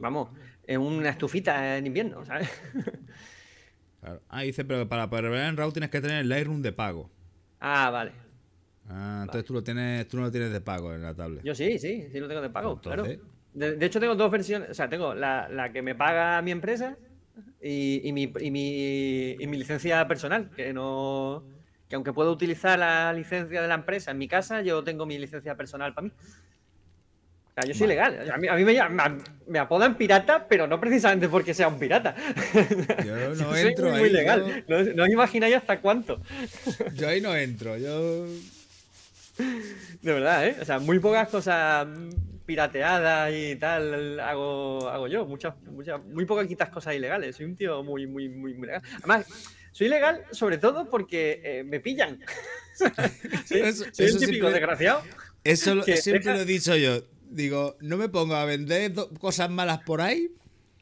vamos, es una estufita en invierno, ¿sabes? Ah, dice, pero para ver en RAW tienes que tener el Lightroom de pago. Ah, vale. Ah, entonces tú lo tienes, tú no lo tienes de pago en la tablet. Yo sí, sí, sí lo tengo de pago, claro. De, hecho tengo dos versiones, o sea, tengo la, que me paga mi empresa y, mi, y, mi, licencia personal, que no que aunque puedo utilizar la licencia de la empresa en mi casa, yo tengo mi licencia personal para mí. Ah, yo soy legal. A mí, me, apodan pirata, pero no precisamente porque sea un pirata. Yo no entro muy, ahí, legal. No, imagináis hasta cuánto. Yo ahí no entro. De verdad, ¿eh? O sea, muy pocas cosas pirateadas y tal hago, hago yo. Muchas, muchas, muy poquitas cosas ilegales. Soy un tío muy, muy, muy, legal. Además, soy legal sobre todo porque eh, me pillan. soy, un típico desgraciado. Eso siempre lo he dicho yo Digo, no me pongo a vender cosas malas por ahí.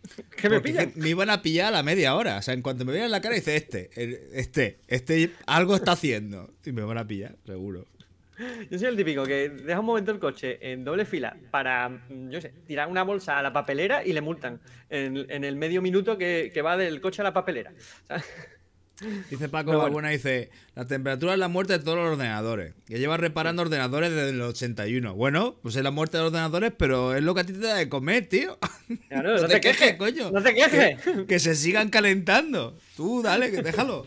¿Qué me pillan? Me iban a pillar a la media hora. O sea, en cuanto me vean la cara, dice este, este, este algo está haciendo. Y me van a pillar, seguro. Yo soy el típico que deja un momento el coche en doble fila para, mm, yo sé, tirar una bolsa a la papelera y le multan en, el medio minuto que, va del coche a la papelera. ¿sabes? Dice Paco dice, la temperatura es la muerte de todos los ordenadores. Que lleva reparando ordenadores desde el 81. Bueno, pues es la muerte de los ordenadores, pero es lo que a ti te da de comer, tío. no, te, quejes, coño. No te quejes. Que, se sigan calentando. Tú, dale, que déjalo.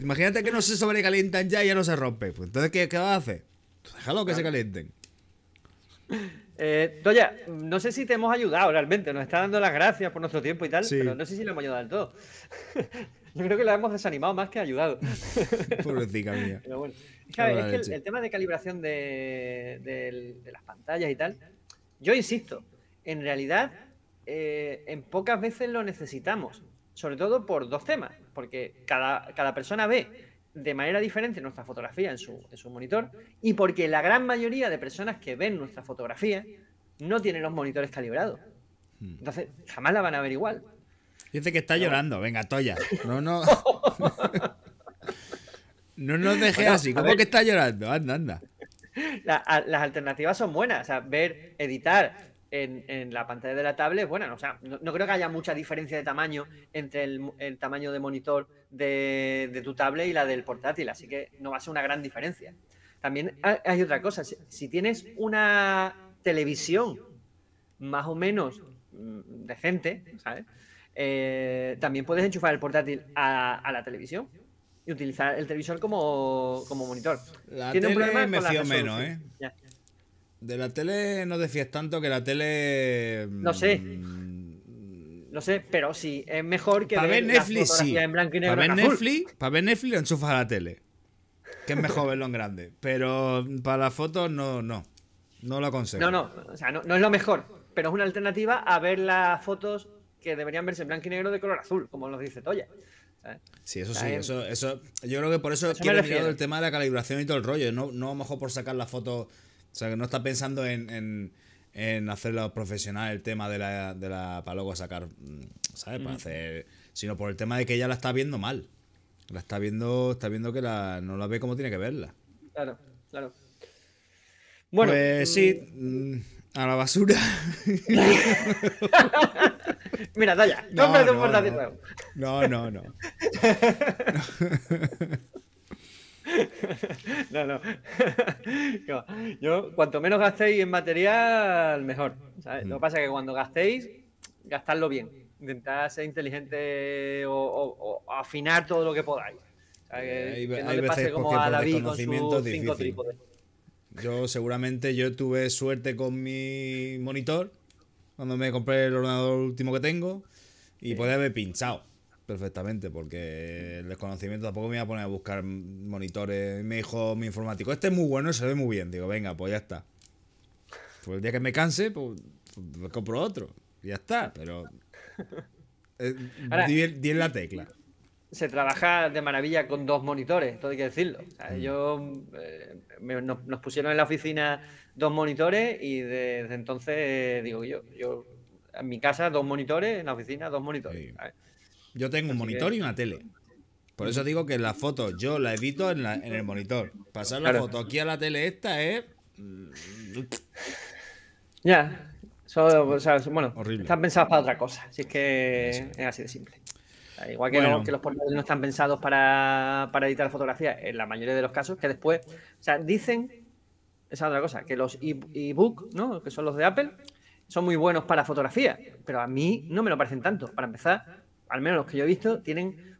Imagínate que no se sobrecalientan ya y ya no se rompe. Pues entonces, ¿qué, qué vas a hacer? Déjalo que se calienten. Eh, no sé si te hemos ayudado realmente, nos está dando las gracias por nuestro tiempo y tal, pero no sé si le hemos ayudado del todo. Yo creo que la hemos desanimado más que ayudado. Pobrecita mía. es que el, tema de calibración de, las pantallas y tal, yo insisto, en realidad eh, en pocas veces lo necesitamos, sobre todo por dos temas, porque cada persona ve de manera diferente nuestra fotografía en su, monitor y porque la gran mayoría de personas que ven nuestra fotografía no tienen los monitores calibrados. Hmm. Entonces, jamás la van a ver igual. Dice que está llorando. Venga, Toya. No, no. no nos deje así. ¿Cómo que está llorando? Anda, anda. las alternativas son buenas. O sea, ver, editar, en, la pantalla de la tablet, bueno, o sea, no, creo que haya mucha diferencia de tamaño entre el, tamaño de monitor de, tu tablet y la del portátil, así que no va a ser una gran diferencia. También hay, otra cosa, si, tienes una televisión más o menos mm, decente, ¿sabes? Eh, también puedes enchufar el portátil a, la televisión y utilizar el televisor como, monitor. Tiene un problema menos, ¿eh? De la tele no decías tanto que la tele. No sé. Mm, no sé, pero sí, es mejor que. Para ver Netflix, sí. En blanco y negro para, ver Netflix, para ver Netflix lo enchufas a la tele. Que es mejor verlo en grande. Pero mm, para las fotos no, no. No lo aconsejo. No, no. O sea, no, es lo mejor. Pero es una alternativa a ver las fotos que deberían verse en blanco y negro de color azul, como nos dice Toya. Sí, eso sí, eso, eso, yo creo que por eso, eso quiero el tema de la calibración y todo el rollo, ¿eh? no, no a lo mejor por sacar la foto o sea, que no está pensando en, en, hacerlo profesional el tema de la, de la. para luego sacar. Mm, ¿Sabes? Para hacer. Sino por el tema de que ella la está viendo mal. La está viendo. Está viendo que la, no la ve como tiene que verla. Claro, claro. Bueno. Pues mm, sí. Mm, a la basura. Mira, Daya, no, no. no, no. no, no. yo, cuanto menos gastéis en material, mejor. Lo que mm. pasa es que cuando gastéis, gastadlo bien. Intentad ser inteligente o, afinar todo lo que podáis. que no le pase como a David con sus cinco trípodes. Yo seguramente yo tuve suerte con mi monitor cuando me compré el ordenador último que tengo y podía haber pinchado perfectamente, porque el desconocimiento tampoco me iba a poner a buscar monitores. Me dijo mi informático, este es muy bueno y se ve muy bien. Digo, venga, pues ya está. Pues el día que me canse, pues, pues compro otro. ya está, pero. Eh, di, en la tecla. Se trabaja de maravilla con dos monitores, todo hay que decirlo. yo, eh, nos, pusieron en la oficina dos monitores y desde entonces, digo yo, yo en mi casa dos monitores, en la oficina dos monitores. Yo tengo un monitor y una tele. Por eso digo que la foto, yo la edito en, el monitor. Pasar la foto aquí a la tele esta es... Ya. bueno, están pensados para otra cosa. Así que es así de simple. Igual que, los portales no están pensados para, para editar fotografía. en la mayoría de los casos, que después, o sea, dicen, esa otra cosa, que los e-, e-book, e book no Que son los de Apple, son muy buenos para fotografía, pero a mí no me lo parecen tanto. Para empezar, al menos los que yo he visto, tienen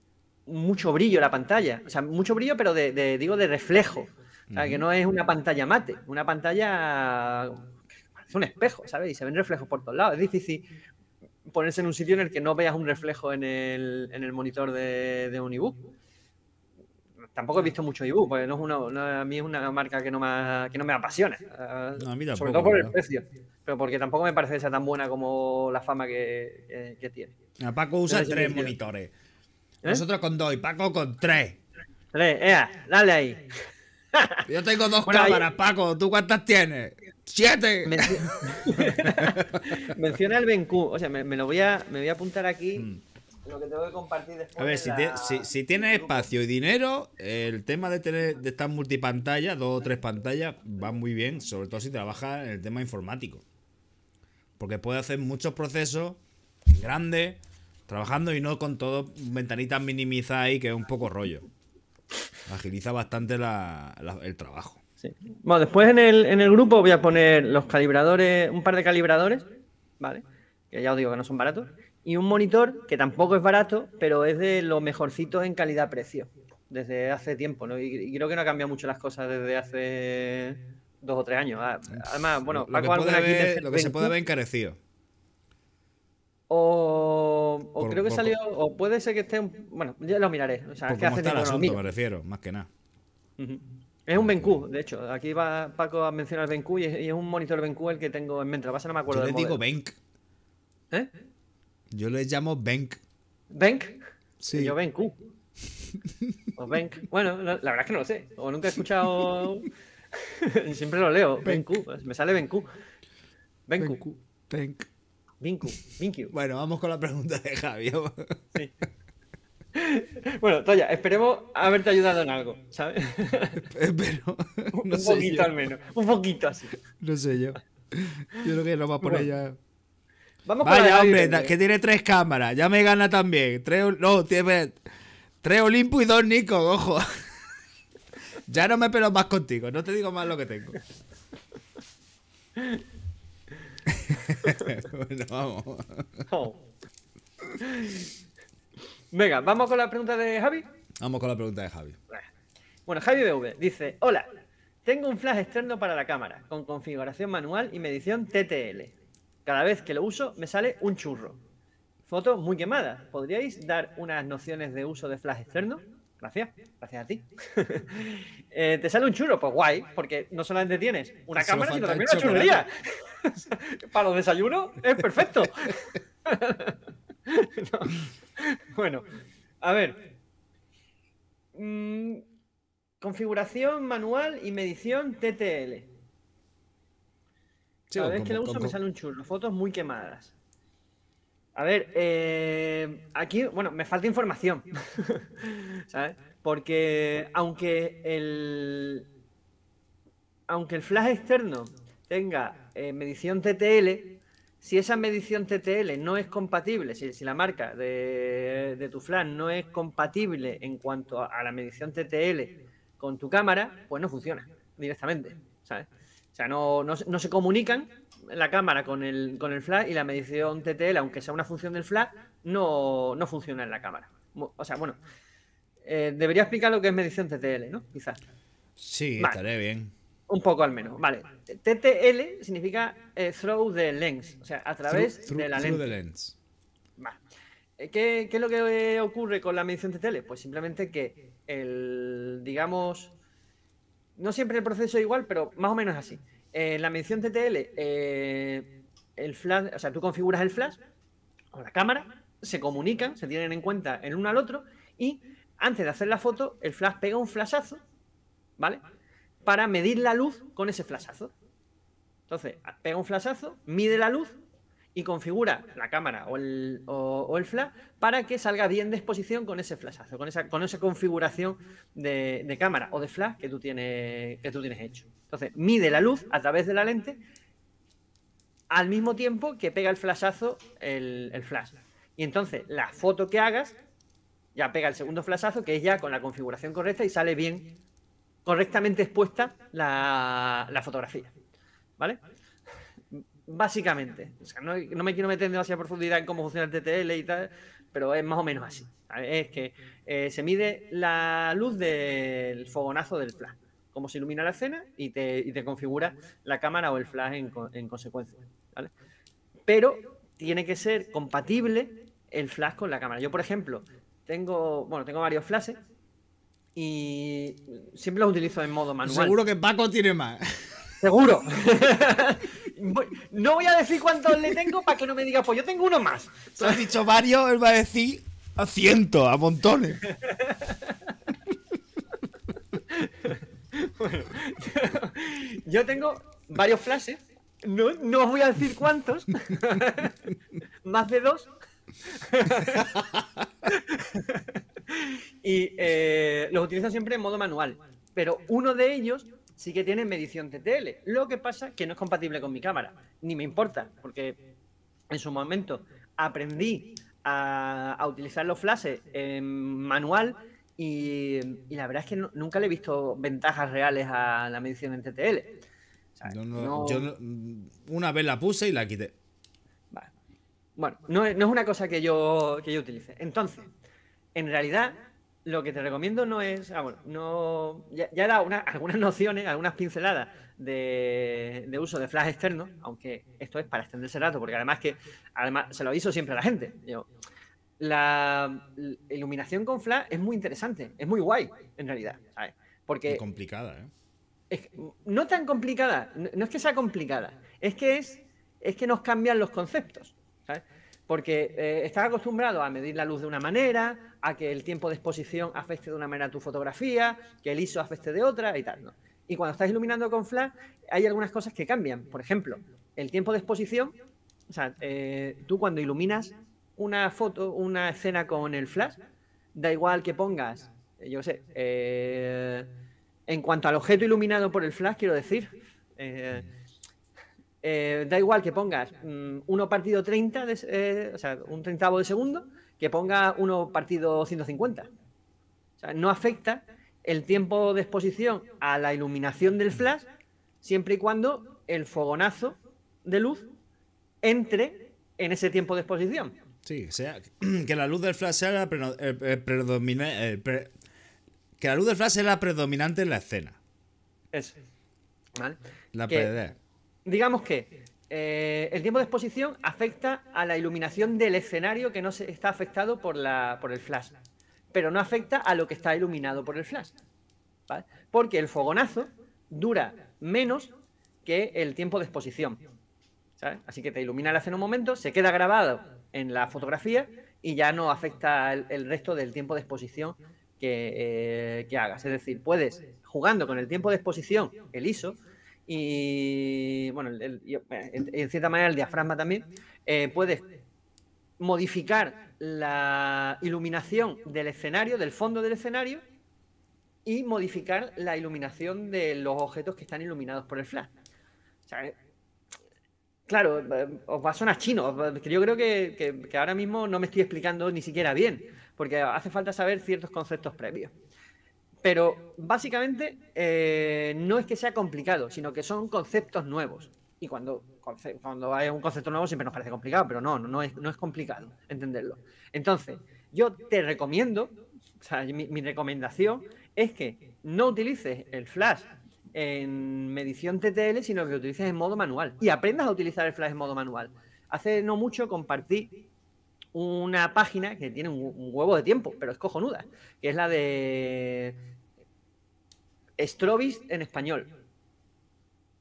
mucho brillo la pantalla. O sea, mucho brillo, pero de, digo, de reflejo. O sea, que no es una pantalla mate, una pantalla es un espejo, ¿sabes? Y se ven reflejos por todos lados. Es difícil ponerse en un sitio en el que no veas un reflejo en el, monitor de, un ebook. Tampoco he visto mucho ebook, porque no es una, a mí es una marca que no me, no me apasiona. Eh, sobre todo por el precio, pero porque tampoco me parece que sea tan buena como la fama que tiene. Paco usa tres monitores. ¿Eh? Nosotros con dos y Paco con tres. Tres, ea, dale ahí. Yo tengo dos cámaras, Paco. ¿Tú cuántas tienes? ¡Siete! Menciona el BenQ. O sea, me, lo voy a, me voy a apuntar aquí. Mm. Lo que te voy a compartir después. A ver, si, tienes espacio y dinero, el tema de, tener, de estar multipantalla, dos o tres pantallas, va muy bien, sobre todo si trabajas en el tema informático. Porque puedes hacer muchos procesos grande, trabajando y no con todo ventanitas minimizadas ahí, que es un poco rollo. Agiliza bastante la, el trabajo. Bueno, después en el, en el grupo voy a poner los calibradores, un par de calibradores, ¿vale? Que ya os digo que no son baratos. Y un monitor que tampoco es barato, pero es de los mejorcitos en calidad-precio desde hace tiempo, ¿no? Y, creo que no ha cambiado mucho las cosas desde hace dos o tres años. Además, bueno, lo que se puede ver encarecido. O, creo que salió. O puede ser que esté. bueno, ya lo miraré. O sea, ¿qué hace el asunto, me refiero, más que nada. Es un BenQ, de hecho. Aquí va Paco a mencionar BenQ y es, un monitor BenQ el que tengo en mente. pasa, no me acuerdo. Yo le digo Benq ¿Eh? Yo le llamo BenQ BenQ? Sí. Y yo BenQ. o Benk. Bueno, la, verdad es que no lo sé. O nunca he escuchado. Siempre lo leo. BenQ. Me sale BenQ. BenQ. BenQ. Vincu, Vinku. Bueno, vamos con la pregunta de Javier. Sí. Bueno, Toya, esperemos haberte ayudado en algo, ¿sabes? Espero. un poquito al menos, un poquito así. No sé yo. Yo creo que no va a poner ya... Vamos Vaya, con la hombre, que tiene tres cámaras. Ya me gana también. Tres, no, tiene tres Olimpo y dos Nikon, ojo. ya no me pelo más contigo, no te digo más lo que tengo. bueno, vamos. Venga, ¿vamos con la pregunta de Javi? Vamos con la pregunta de Javi. Bueno, Javi BV dice, hola, tengo un flash externo para la cámara, con configuración manual y medición TTL. Cada vez que lo uso me sale un churro. Foto muy quemada, ¿Podríais dar unas nociones de uso de flash externo? Gracias, gracias a ti. Eh, ¿Te sale un chulo, Pues guay, porque no solamente tienes una cámara, sino también una churrería. Para los desayunos es perfecto. Bueno, a ver. Mm, configuración manual y medición TTL. Cada pues vez que lo uso me sale un churro. Fotos muy quemadas. A ver, eh, aquí, bueno, me falta información, ¿sabes? Porque aunque el, aunque el flash externo tenga eh, medición TTL, si esa medición TTL no es compatible, si, la marca de, tu flash no es compatible en cuanto a, a, la medición TTL con tu cámara, pues no funciona directamente, ¿sabes? O sea, no, se comunican la cámara con el, con el flash y la medición TTL, aunque sea una función del flash, no, funciona en la cámara. O sea, bueno, eh, debería explicar lo que es medición TTL, ¿no? Quizás. Sí, estaré bien. Un poco al menos, vale. TTL significa throw eh, through the lens, o sea, a través de la lente. The lens. Eh, ¿Qué, ¿Qué, es lo que ocurre con la medición TTL? Pues simplemente que el, digamos, no siempre el proceso es igual, pero más o menos así. En eh, la mención TTL, eh, el flash, o sea, tú configuras el flash o la cámara, se comunican, se tienen en cuenta el uno al otro y antes de hacer la foto, el flash pega un flashazo, ¿vale? Para medir la luz con ese flashazo. Entonces, pega un flashazo, mide la luz y configura la cámara o el, o, el, flash para que salga bien de exposición con ese flashazo, con esa, con esa configuración de, cámara o de flash que tú, tienes, que tú tienes hecho. Entonces, mide la luz a través de la lente al mismo tiempo que pega el flashazo el, flash. Y entonces, la foto que hagas ya pega el segundo flashazo, que es ya con la configuración correcta y sale bien, correctamente expuesta la, la fotografía. ¿Vale? básicamente. no, me quiero meter en demasiada profundidad en cómo funciona el TTL y tal, pero es más o menos así. Es que eh, se mide la luz del fogonazo del flash, cómo se ilumina la escena y te, configura la cámara o el flash en, consecuencia. Pero tiene que ser compatible el flash con la cámara. Yo, por ejemplo, tengo, bueno, tengo varios flashes y siempre los utilizo en modo manual. Seguro que Paco tiene más. Seguro. no voy a decir cuántos le tengo para que no me diga, pues yo tengo uno más. Si has dicho varios, él va a decir a cientos, a montones. yo, tengo varios flashes. No, os voy a decir cuántos. más de dos. y eh, los utilizo siempre en modo manual. Pero uno de ellos sí que tiene medición TTL. Lo que pasa es que no es compatible con mi cámara, ni me importa, porque en su momento aprendí a, utilizar los flashes en manual y, la verdad es que nunca le he visto ventajas reales a la medición en TTL. yo, una vez la puse y la quité. Bueno, no, es una cosa que yo, que yo utilice. Entonces, en realidad, lo que te recomiendo no es. Ah, bueno, no. Ya, una, algunas nociones, algunas pinceladas de, uso de flash externo, aunque esto es para extenderse rato, porque además que además se lo aviso siempre a la gente. la, iluminación con flash es muy interesante, es muy guay, en realidad. Porque. complicada, ¿eh? no tan complicada, no, es que sea complicada, es que es, es que nos cambian los conceptos. ¿sabes? porque eh, estás acostumbrado a medir la luz de una manera, a que el tiempo de exposición afecte de una manera tu fotografía, que el ISO afecte de otra y tal. ¿no? Y cuando estás iluminando con flash, hay algunas cosas que cambian. Por ejemplo, el tiempo de exposición, o sea, eh, tú cuando iluminas una foto, una escena con el flash, da igual que pongas, eh, yo sé, en cuanto al objeto iluminado por el flash, quiero decir, eh, da igual que pongas 1 mm, partido 30, eh, o sea, un treintavo de segundo, que ponga 1 partido 150. O sea, no afecta el tiempo de exposición a la iluminación del flash, siempre y cuando el fogonazo de luz entre en ese tiempo de exposición. Sí, sea, que la luz del flash sea la eh, predominante. que la luz del flash sea la predominante en la escena. Eso. ¿Vale? La digamos que eh, el tiempo de exposición afecta a la iluminación del escenario que no se, está afectado por, el flash, pero no afecta a lo que está iluminado por el flash. ¿vale? Porque el fogonazo dura menos que el tiempo de exposición. Así que te ilumina la un momento, se queda grabado en la fotografía y ya no afecta el, resto del tiempo de exposición que, eh, que hagas. Es decir, puedes, jugando con el tiempo de exposición, el ISO, y bueno, eh, en cierta manera el diafragma también, eh, puedes modificar la iluminación del escenario, del fondo del escenario, y modificar la iluminación de los objetos que están iluminados por el flash. Eh, claro, eh, os va a sonar chino. Yo creo que ahora mismo no me estoy explicando ni siquiera bien, porque hace falta saber ciertos conceptos previos. Pero básicamente eh, no es que sea complicado, sino que son conceptos nuevos. Y cuando, cuando hay un concepto nuevo siempre nos parece complicado, pero no, no es, no es complicado entenderlo. Entonces, yo te recomiendo, o sea, mi, recomendación es que no utilices el flash en medición TTL, sino que utilices en modo manual y aprendas a utilizar el flash en modo manual. Hace no mucho compartí una página que tiene un huevo de tiempo, pero es cojonuda, que es la de Strobis en español.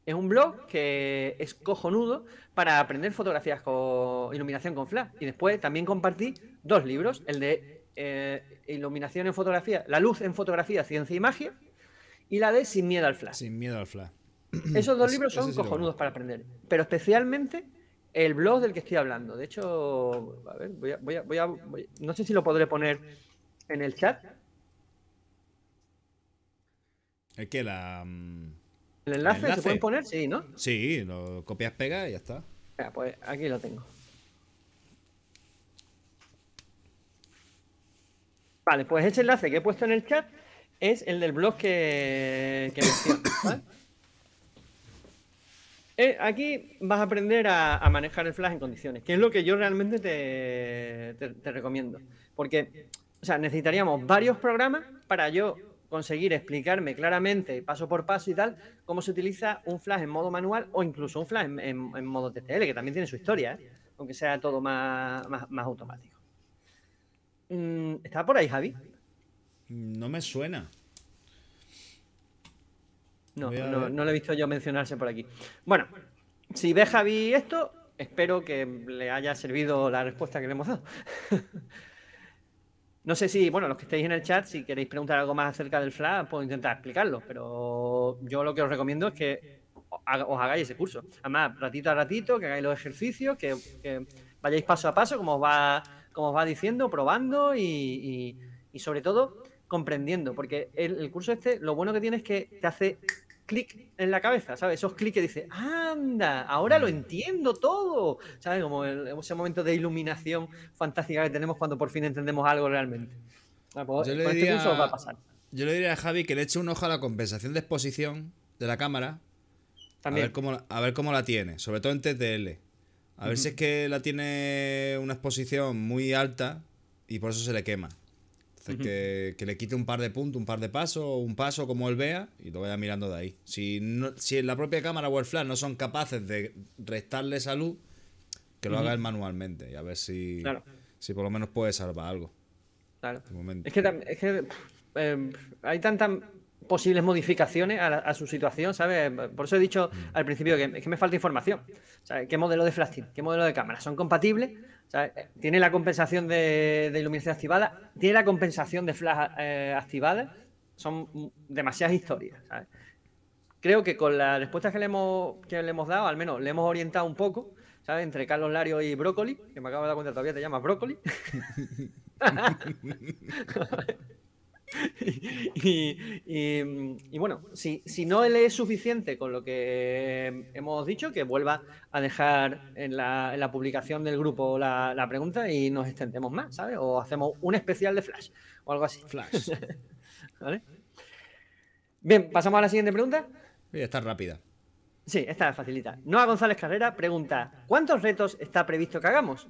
Es un blog que es cojonudo para aprender fotografías con iluminación con flash. Y después también compartí dos libros, el de eh, Iluminación en fotografía, La luz en fotografía, ciencia y e magia, y la de Sin miedo al flash. Sin miedo al flash. Esos dos libros son cojonudos para aprender. Pero especialmente el blog del que estoy hablando. De hecho, voy a, no sé si lo podré poner en el chat, es que La, mm, ¿El, enlace? ¿Se pueden poner? Sí, ¿no? Sí, lo copias, pegas y ya está. pues aquí lo tengo. Vale, pues ese enlace que he puesto en el chat es el del blog que, que eh, Aquí vas a aprender a, manejar el flash en condiciones, que es lo que yo realmente te, te recomiendo. Porque, o sea, necesitaríamos varios programas para yo conseguir explicarme claramente, paso por paso y tal, cómo se utiliza un flash en modo manual o incluso un flash en, modo TTL, que también tiene su historia, ¿eh? aunque sea todo más, automático. Mm, ¿Está por ahí, Javi? No me suena. No, no, no, lo he visto yo mencionarse por aquí. Bueno, si ve Javi esto, espero que le haya servido la respuesta que le hemos dado. No sé si, bueno, los que estáis en el chat, si queréis preguntar algo más acerca del FLA, puedo intentar explicarlo, pero yo lo que os recomiendo es que os hagáis ese curso. Además, ratito a ratito, que hagáis los ejercicios, que, vayáis paso a paso, como os va, como os va diciendo, probando y, sobre todo comprendiendo, porque el, curso este, lo bueno que tiene es que te hace clic en la cabeza, ¿sabes? Esos clics que dice anda, ahora lo entiendo todo, ¿sabes? Como ese momento de iluminación fantástica que tenemos cuando por fin entendemos algo realmente. Ah, pues, yo, le este diría, va a pasar. yo le diría a Javi que le eche un ojo a la compensación de exposición de la cámara. A ver cómo, a ver cómo la tiene, sobre todo en TTL. A ver si es que la tiene una exposición muy alta y por eso se le quema que, le quite un par de puntos, un par de pasos, un paso como él vea y lo vaya mirando de ahí. Si, no, si en la propia cámara o el flash no son capaces de restarle salud, que lo hagan haga manualmente y a ver si, si por lo menos puede salvar algo. Claro. Es que, em, hay tantas posibles modificaciones a, su situación, ¿sabes? Por eso he dicho mm. al principio que, me falta información. ¿Qué modelo de flash ¿Qué modelo de cámara? ¿Son compatibles? tiene la compensación de, iluminación activada, tiene la compensación de flash eh, activada. Son demasiadas historias. Creo que con las respuestas que le, hemos, que le hemos dado, al menos le hemos orientado un poco, ¿sabes? Entre Carlos Lario y Brócoli, que me acabo de dar cuenta todavía te llamas Brócoli. y, bueno, si, no le es suficiente con lo que hemos dicho, que vuelva a dejar en la, publicación del grupo la, pregunta y nos extendemos más, ¿sabes? O hacemos un especial de Flash o algo así. Flash. Bien, pasamos a la siguiente pregunta. Está rápida. Sí, esta es facilita. Noa González Carrera pregunta: ¿Cuántos retos está previsto que hagamos?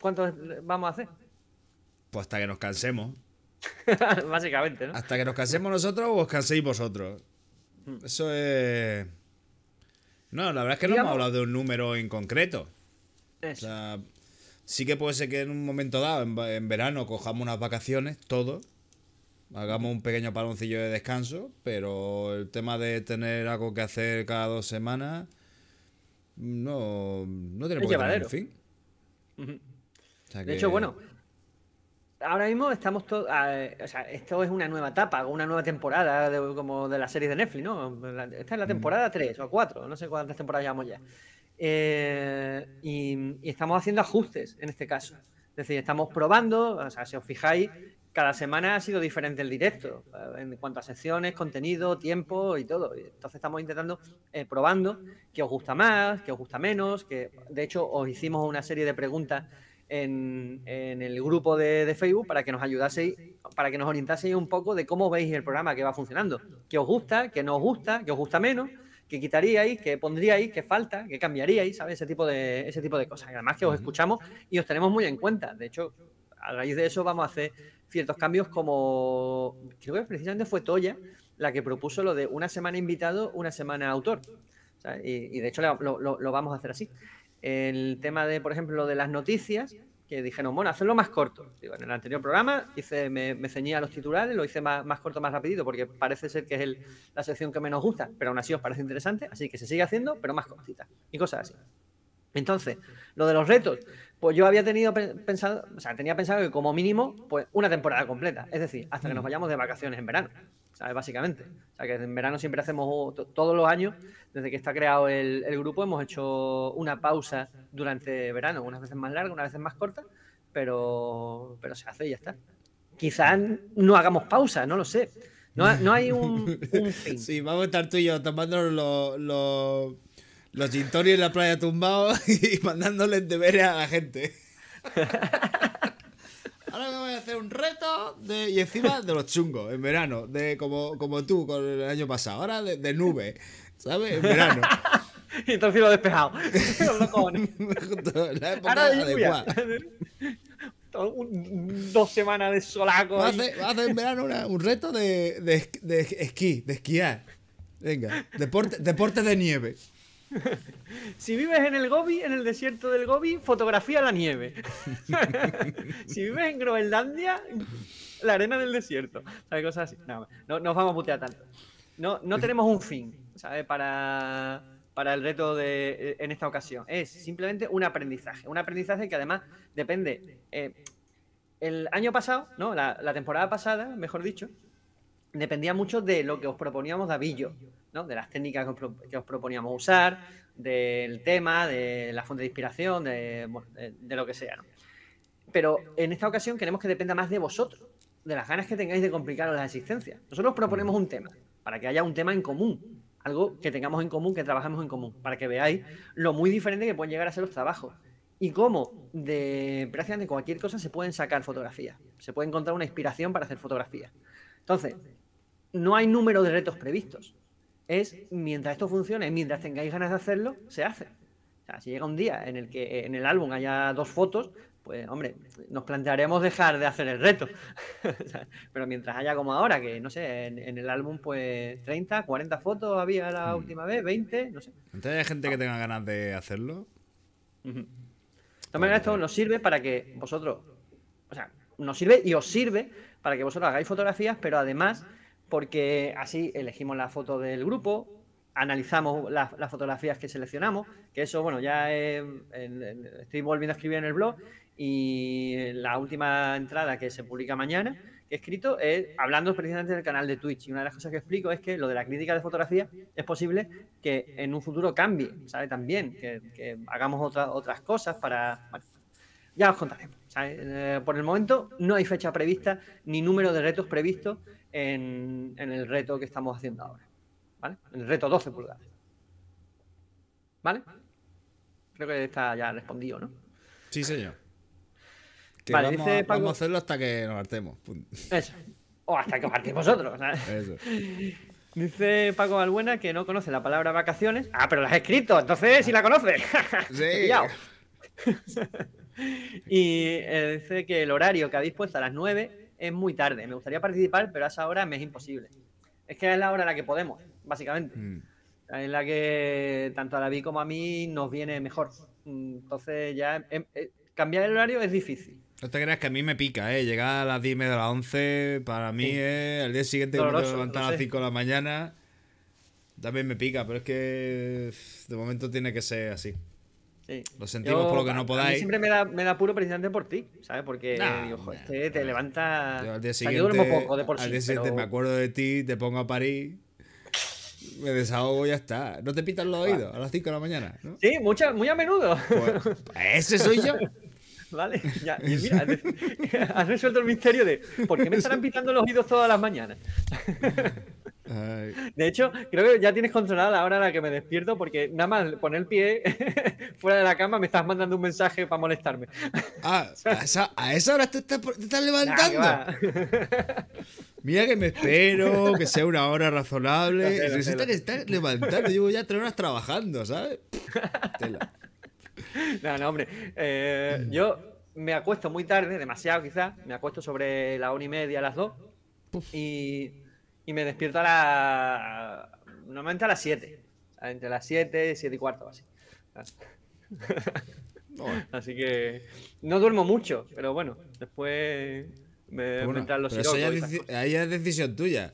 ¿Cuántos vamos a hacer? Pues hasta que nos cansemos. Básicamente, ¿no? Hasta que nos cansemos nosotros o os canséis vosotros. Hmm. Eso es. No, la verdad es que no hemos hablado de un número en concreto. sí que puede ser que en un momento dado, en, verano, cojamos unas vacaciones, todos. Hagamos un pequeño paloncillo de descanso, pero el tema de tener algo que hacer cada dos semanas no, no tiene por qué tener fin. De hecho, bueno, ahora mismo estamos todos. O sea, esto es una nueva etapa, una nueva temporada de, como de la serie de Netflix, ¿no? Esta es la mm. temporada 3 o 4, no sé cuántas temporadas llevamos ya. Eh, y, estamos haciendo ajustes en este caso. Es decir, estamos probando, o sea, si os fijáis, cada semana ha sido diferente el directo eh, en cuanto a secciones, contenido, tiempo y todo. Entonces estamos intentando, eh, probando qué os gusta más, qué os gusta menos, que de hecho os hicimos una serie de preguntas en, el grupo de, Facebook para que nos ayudaseis, para que nos orientaseis un poco de cómo veis el programa que va funcionando. que os gusta? que no os gusta? que os gusta menos? ¿Qué quitaríais? ¿Qué pondríais? que falta? ¿Qué cambiaríais? ¿Sabes? Ese tipo de, ese tipo de cosas. además que os escuchamos y os tenemos muy en cuenta. De hecho, a raíz de eso vamos a hacer ciertos cambios como creo que precisamente fue Toya la que propuso lo de una semana invitado, una semana autor. Y, de hecho lo, lo, vamos a hacer así el tema de, por ejemplo, de las noticias, que dijeron, bueno, hacerlo más corto. en el anterior programa hice, me, me ceñía a los titulares, lo hice más, corto, más rapidito, porque parece ser que es la sección que menos gusta, pero aún así os parece interesante, así que se sigue haciendo, pero más cortita, y cosas así. Entonces, lo de los retos, pues yo había tenido pensado, o sea, tenía pensado que como mínimo, pues una temporada completa, es decir, hasta que nos mm. vayamos de vacaciones en verano. Básicamente. O sea, que en verano siempre hacemos, todos los años, desde que está creado el, grupo, hemos hecho una pausa durante verano, unas veces más larga, unas veces más corta, pero, pero se hace y ya está. Quizás no hagamos pausa, no lo sé. No, hay un, fin. Sí, vamos a estar tú y yo tomándonos los... los en la playa tumbados y mandándoles deberes a la gente. hacer un reto de, y encima de los chungos, en verano, de como, como tú con el año pasado, ahora de, nube, ¿sabes? En verano. y entonces lo despejado. La época ahora de dos semanas de solaco. Va a hacer, en verano un reto de, de, de esquí, de esquiar. Venga, deporte, deporte de nieve. si vives en el Gobi, en el desierto del Gobi, fotografía la nieve. si vives en Groenlandia, la arena del desierto. Cosas así. No, nos vamos a putear tanto. No, tenemos un fin, Para, el reto de, eh, en esta ocasión. Es simplemente un aprendizaje. Un aprendizaje que además depende. Eh, el año pasado, ¿no? La, la temporada pasada, mejor dicho, dependía mucho de lo que os proponíamos Davillo de las técnicas que os, proponíamos usar, del tema, de la fuente de inspiración, de, lo que sea. Pero en esta ocasión queremos que dependa más de vosotros, de las ganas que tengáis de complicaros las existencias. Nosotros proponemos un tema, para que haya un tema en común, algo que tengamos en común, que trabajemos en común, para que veáis lo muy diferente que pueden llegar a ser los trabajos y cómo de prácticamente cualquier cosa se pueden sacar fotografías, se puede encontrar una inspiración para hacer fotografías. Entonces, no hay número de retos previstos es mientras esto funcione, mientras tengáis ganas de hacerlo, se hace. O sea, si llega un día en el que en el álbum haya dos fotos, pues hombre, nos plantearemos dejar de hacer el reto. Pero mientras haya como ahora, que no sé, en, el álbum pues 30, 40 fotos había la mm. última vez, 20, no sé. Entonces hay gente que tenga ganas de hacerlo. también esto nos sirve para que vosotros, o sea, nos sirve y os sirve para que vosotros hagáis fotografías, pero además porque así elegimos la foto del grupo, analizamos las, fotografías que seleccionamos, que eso, bueno, ya estoy volviendo a escribir en el blog y la última entrada que se publica mañana, que he escrito, es hablando precisamente del canal de Twitch. Y una de las cosas que explico es que lo de la crítica de fotografía es posible que en un futuro cambie, ¿sabe? También, que, hagamos otras cosas para... ya os contaremos. Eh, por el momento no hay fecha prevista ni número de retos previstos en, el reto que estamos haciendo ahora. ¿Vale? En el reto 12 pulgadas. ¿Vale? Creo que está ya respondido, ¿no? Sí, señor. vale, vamos, dice a hacerlo hasta que nos hartemos. Eso. O hasta que os hartéis vosotros. Eso. Dice Paco Balbuena que no conoce la palabra vacaciones. Ah, pero la has escrito, entonces sí la conoce. Sí. y eh, dice que el horario que ha dispuesto a las 9 es muy tarde. Me gustaría participar, pero a esa hora me es imposible. Es que es la hora en la que podemos, básicamente. Mm. Es la que tanto a David como a mí nos viene mejor. Entonces ya em, eh, cambiar el horario es difícil. No te creas que a mí me pica, ¿eh? Llegar a las 10 y media de las 11, para mí al el día siguiente que me levantar a las 5 de la mañana. También me pica, pero es que de momento tiene que ser así. Sí. Lo sentimos por lo que no podáis. A mí siempre me da, puro precisamente por ti, ¿sabes? Porque este te, levantas levanta. al día siguiente, poco de por sí, me acuerdo de ti, te pongo a París, me desahogo y ya está. No te pitan los oídos a las 5 de la mañana. Sí, muy a menudo. Pues, ese soy yo. ¿Vale? Ya, y mira, has resuelto el misterio de por qué me estarán pitando los oídos todas las mañanas. De hecho, creo que ya tienes controlada la hora en la que me despierto porque nada más poner el pie fuera de la cama me estás mandando un mensaje para molestarme. Ah, a esa, hora te estás, levantando. Mira que me espero, que sea una hora razonable. No, que levantando. Llevo ya tres horas trabajando, ¿sabes? No, no, hombre. Eh, mm. yo me acuesto muy tarde, demasiado quizás. Me acuesto sobre la una y media, las dos. Y y me despierto a la. Normalmente a las 7. Entre las 7, 7 y cuarto, así. así que. No duermo mucho, pero bueno, después. Me los eso es, ahí es decisión tuya.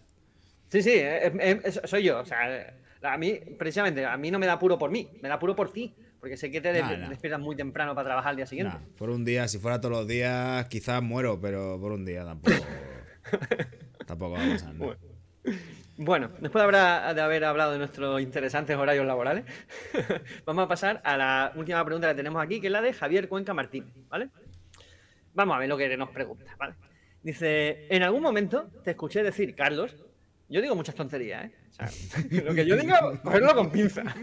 Sí, sí, eh, eh, eh, soy yo. O sea, a mí, precisamente, a mí no me da puro por mí, me da puro por ti. Porque sé que te despiertas muy temprano para trabajar al día siguiente. por un día, si fuera todos los días, quizás muero, pero por un día tampoco. tampoco va a pasar bueno, después de, haber hablado de nuestros interesantes horarios laborales, vamos a pasar a la última pregunta que tenemos aquí, que es la de Javier Cuenca Martín, ¿vale? Vamos a ver lo que nos pregunta, ¿vale? Dice, en algún momento te escuché decir, Carlos, yo digo muchas tonterías, ¿eh? lo que yo digo, cogerlo con pinza.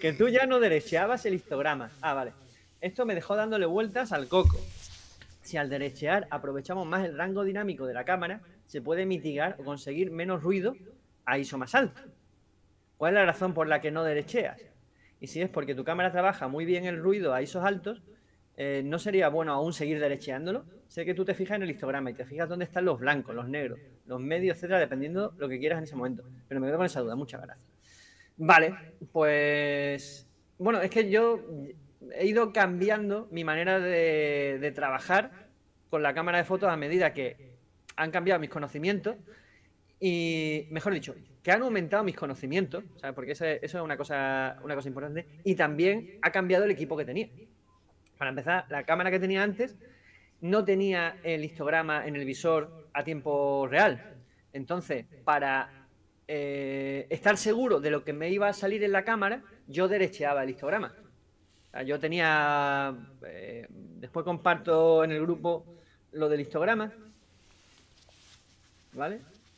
que tú ya no derecheabas el histograma. Ah, vale. Esto me dejó dándole vueltas al coco. Si al derechear aprovechamos más el rango dinámico de la cámara, se puede mitigar o conseguir menos ruido a ISO más alto. ¿Cuál es la razón por la que no derecheas? Y si es porque tu cámara trabaja muy bien el ruido a ISOs altos, eh, ¿no sería bueno aún seguir derecheándolo? Sé que tú te fijas en el histograma y te fijas dónde están los blancos, los negros, los medios, etcétera, dependiendo lo que quieras en ese momento. Pero me quedo con esa duda, muchas gracias. Vale, pues. Bueno, es que yo he ido cambiando mi manera de trabajar con la cámara de fotos a medida que han cambiado mis conocimientos y, mejor dicho, que han aumentado mis conocimientos, porque eso, es una cosa, una cosa importante, y también ha cambiado el equipo que tenía. Para empezar, la cámara que tenía antes no tenía el histograma en el visor a tiempo real. Entonces, para eh, estar seguro de lo que me iba a salir en la cámara, yo derecheaba el histograma. yo tenía, eh, después comparto en el grupo lo del histograma,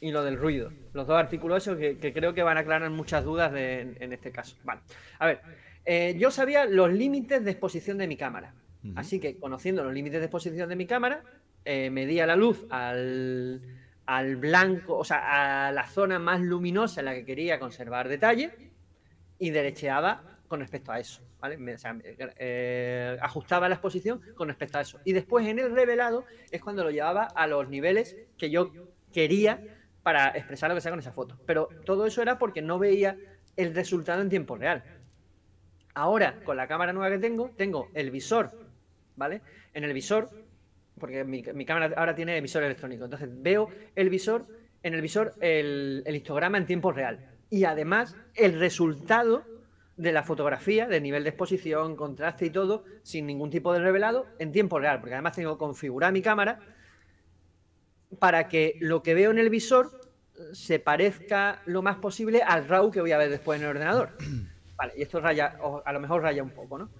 y lo del ruido. Los dos artículos esos que, creo que van a aclarar muchas dudas en, este caso. Vale. A ver, eh, yo sabía los límites de exposición de mi cámara. Así que, conociendo los límites de exposición de mi cámara, eh, medía la luz al, blanco, o sea, a la zona más luminosa en la que quería conservar detalle y derecheaba con respecto a eso, o sea, eh, ajustaba la exposición con respecto a eso. Y después en el revelado es cuando lo llevaba a los niveles que yo quería para expresar lo que sea con esa foto. Pero todo eso era porque no veía el resultado en tiempo real. Ahora, con la cámara nueva que tengo, tengo el visor, ¿vale? En el visor, porque mi, cámara ahora tiene visor electrónico, entonces veo el visor, en el visor el, histograma en tiempo real. Y además, el resultado de la fotografía, de nivel de exposición, contraste y todo, sin ningún tipo de revelado, en tiempo real, porque además tengo configurada mi cámara para que lo que veo en el visor eh, se parezca lo más posible al RAW que voy a ver después en el ordenador. Vale, y esto raya, a lo mejor raya un poco, ¿no?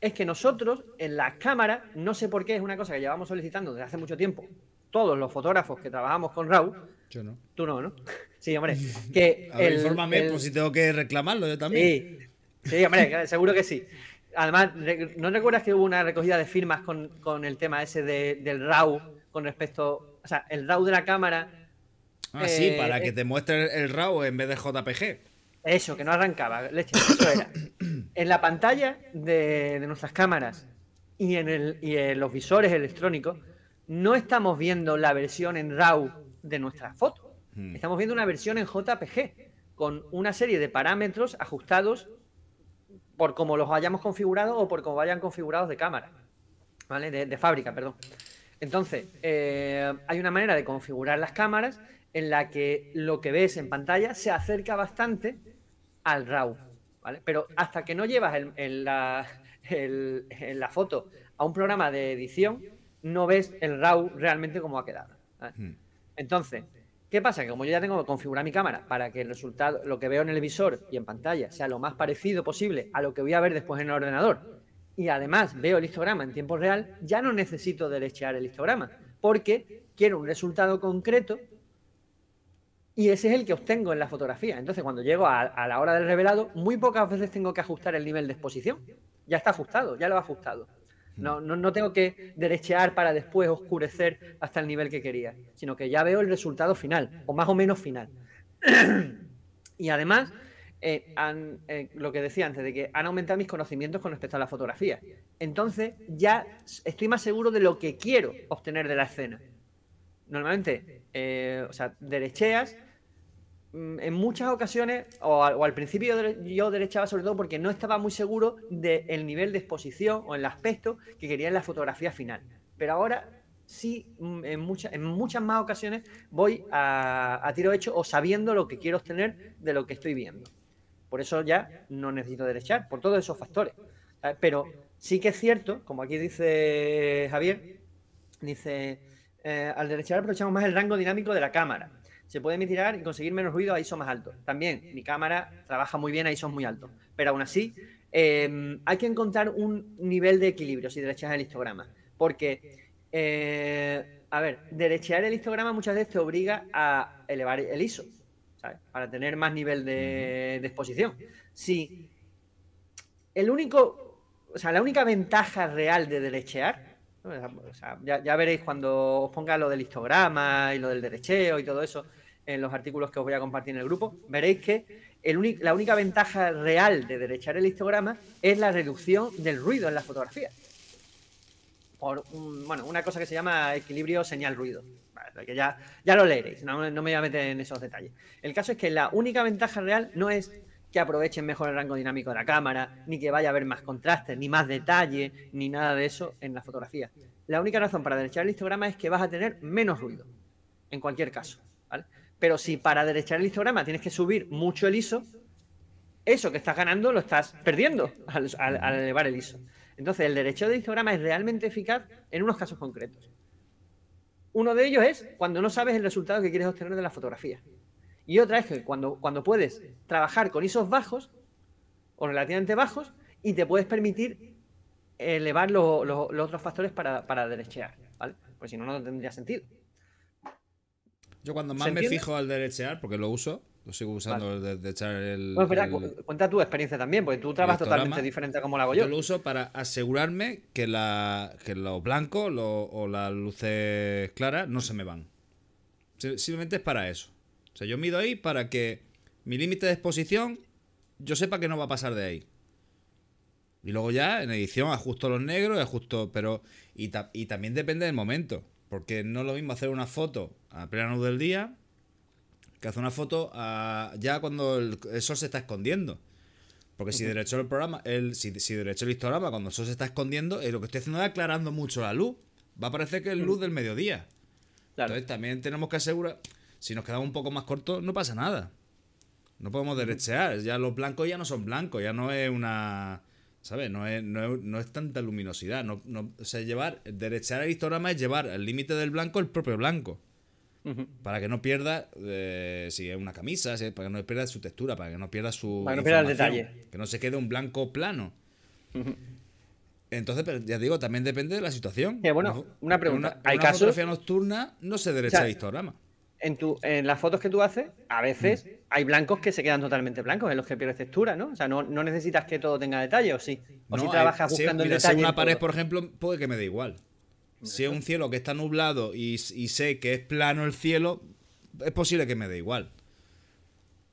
Es que nosotros en la cámara, no sé por qué, es una cosa que llevamos solicitando desde hace mucho tiempo, todos los fotógrafos que trabajamos con RAW. Yo no. Tú no, ¿no? Sí, hombre. Que a ver, infórmame, por pues, si tengo que reclamarlo yo también. Sí, hombre, seguro que sí. Además, ¿no recuerdas que hubo una recogida de firmas con, el tema ese del RAW con respecto o sea, el RAW de la cámara. Ah, sí, eh, para que te muestre el RAW en vez de JPG. Eso, que no arrancaba, En la pantalla de, nuestras cámaras y en, los visores electrónicos, no estamos viendo la versión en RAW de nuestra foto. Hmm. Estamos viendo una versión en JPG, con una serie de parámetros ajustados por como los hayamos configurado o por cómo vayan configurados de cámara. ¿Vale? De, de fábrica, perdón. Entonces, eh, hay una manera de configurar las cámaras en la que lo que ves en pantalla se acerca bastante al RAW, ¿vale? Pero hasta que no llevas la, foto a un programa de edición, no ves el RAW realmente como ha quedado. Hmm. Entonces, ¿Qué pasa? Que como yo ya tengo que configurar mi cámara para que el resultado, lo que veo en el visor y en pantalla, sea lo más parecido posible a lo que voy a ver después en el ordenador, y además veo el histograma en tiempo real, ya no necesito derechear el histograma, porque quiero un resultado concreto y ese es el que obtengo en la fotografía. Entonces, cuando llego a, la hora del revelado, muy pocas veces tengo que ajustar el nivel de exposición. Ya está ajustado, ya lo he ajustado. No, hmm. no, no tengo que derechear para después oscurecer hasta el nivel que quería, sino que ya veo el resultado final, o más o menos final. y además, eh, eh, lo que decía antes, de que han aumentado mis conocimientos con respecto a la fotografía. Entonces, ya estoy más seguro de lo que quiero obtener de la escena. Normalmente, eh, o sea, derecheas. Mm, en muchas ocasiones, o, al principio yo, derechaba sobre todo porque no estaba muy seguro del nivel de exposición o el aspecto que quería en la fotografía final. Pero ahora sí, mm, en, muchas en muchas más ocasiones voy a tiro hecho o sabiendo lo que quiero obtener de lo que estoy viendo. Por eso ya no necesito derechar, por todos esos factores. Eh, pero sí que es cierto, como aquí dice Javier, dice, eh, al derechar aprovechamos más el rango dinámico de la cámara. Se puede mitigar y conseguir menos ruido a ISO más alto. También mi cámara trabaja muy bien a ISO muy altos. Pero aún así, em, hay que encontrar un nivel de equilibrio si derechas el histograma. Porque, eh, a ver, derechar el histograma muchas veces te obliga a elevar el ISO. Para tener más nivel de, exposición. Si el único, la única ventaja real de derechear, ya, veréis cuando os ponga lo del histograma y lo del derecheo y todo eso en los artículos que os voy a compartir en el grupo, veréis que la única ventaja real de derechar el histograma es la reducción del ruido en la fotografía. Por bueno, una cosa que se llama equilibrio señal-ruido que ya, ya lo leeréis, no, me voy a meter en esos detalles. El caso es que la única ventaja real no es que aprovechen mejor el rango dinámico de la cámara, ni que vaya a haber más contraste ni más detalle, ni nada de eso en la fotografía. La única razón para derechar el histograma es que vas a tener menos ruido, en cualquier caso, Pero si para derechar el histograma tienes que subir mucho el ISO, eso que estás ganando lo estás perdiendo al, elevar el ISO. Entonces, el derecho de histograma es realmente eficaz en unos casos concretos. Uno de ellos es cuando no sabes el resultado que quieres obtener de la fotografía. Y otra es que cuando, cuando puedes trabajar con ISOs bajos o relativamente bajos y te puedes permitir elevar los otros factores para, para derechear, ¿vale? Pues si no, no tendría sentido. Yo cuando más me fijo al derechear, porque lo uso, lo sigo usando desde echar el. cuenta tu experiencia también, porque tú trabajas totalmente diferente a como la hago yo. Yo lo uso para asegurarme que, la, que los blancos o las luces claras no se me van. Simplemente es para eso. O sea, yo mido ahí para que mi límite de exposición yo sepa que no va a pasar de ahí. Y luego ya en edición ajusto los negros, ajusto, pero. Y, y también depende del momento. Porque no es lo mismo hacer una foto a plena luz del día que hace una foto ya cuando el, sol se está escondiendo. Porque si derecho el programa, el, si, derecho el histograma, cuando el sol se está escondiendo, y eh, lo que estoy haciendo es aclarando mucho la luz. Va a parecer que es luz del mediodía. Entonces también tenemos que asegurar, si nos quedamos un poco más cortos, no pasa nada. No podemos derechear, ya los blancos ya no son blancos, ya no es una... ¿Sabes? No es, no es, tanta luminosidad. No, no, llevar, derechear el histograma es llevar al límite del blanco el propio blanco. Para que no pierda, eh, si es una camisa, para que no pierda su textura, para que no pierda su. que no detalle. Que no se quede un blanco plano. Entonces, ya digo, también depende de la situación. bueno, una, pregunta. ¿Hay fotografía nocturna no se derecha el histograma. En, tu, en las fotos que tú haces, a veces hay blancos que se quedan totalmente blancos, en los que pierdes textura, ¿no? O sea, no, necesitas que todo tenga detalle, ¿o sí? O si eh, trabajas buscando una pared, por ejemplo, puede que me dé igual. Si es un cielo que está nublado y, sé que es plano el cielo, es posible que me dé igual.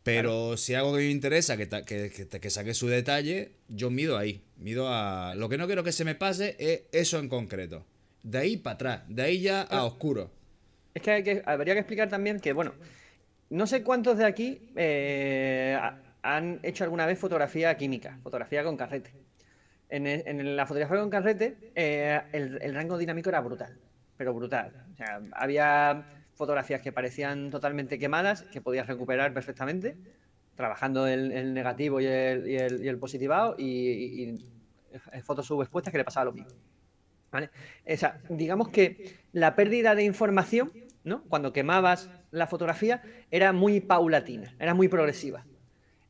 Pero si algo que me interesa, que, saque su detalle, yo mido ahí. Mido a. Lo que no quiero que se me pase es eso en concreto. De ahí para atrás, de ahí ya a oscuro. Es que, habría que explicar también que, bueno, no sé cuántos de aquí eh, han hecho alguna vez fotografía química, fotografía con carrete. E, en, la fotografía con carrete, eh, el, rango dinámico era brutal, pero brutal. había fotografías que parecían totalmente quemadas, que podías recuperar perfectamente, trabajando el, negativo y el, positivado, y, fotos subexpuestas que le pasaba lo mismo. digamos que la pérdida de información, ¿no? cuando quemabas la fotografía, era muy paulatina, era muy progresiva.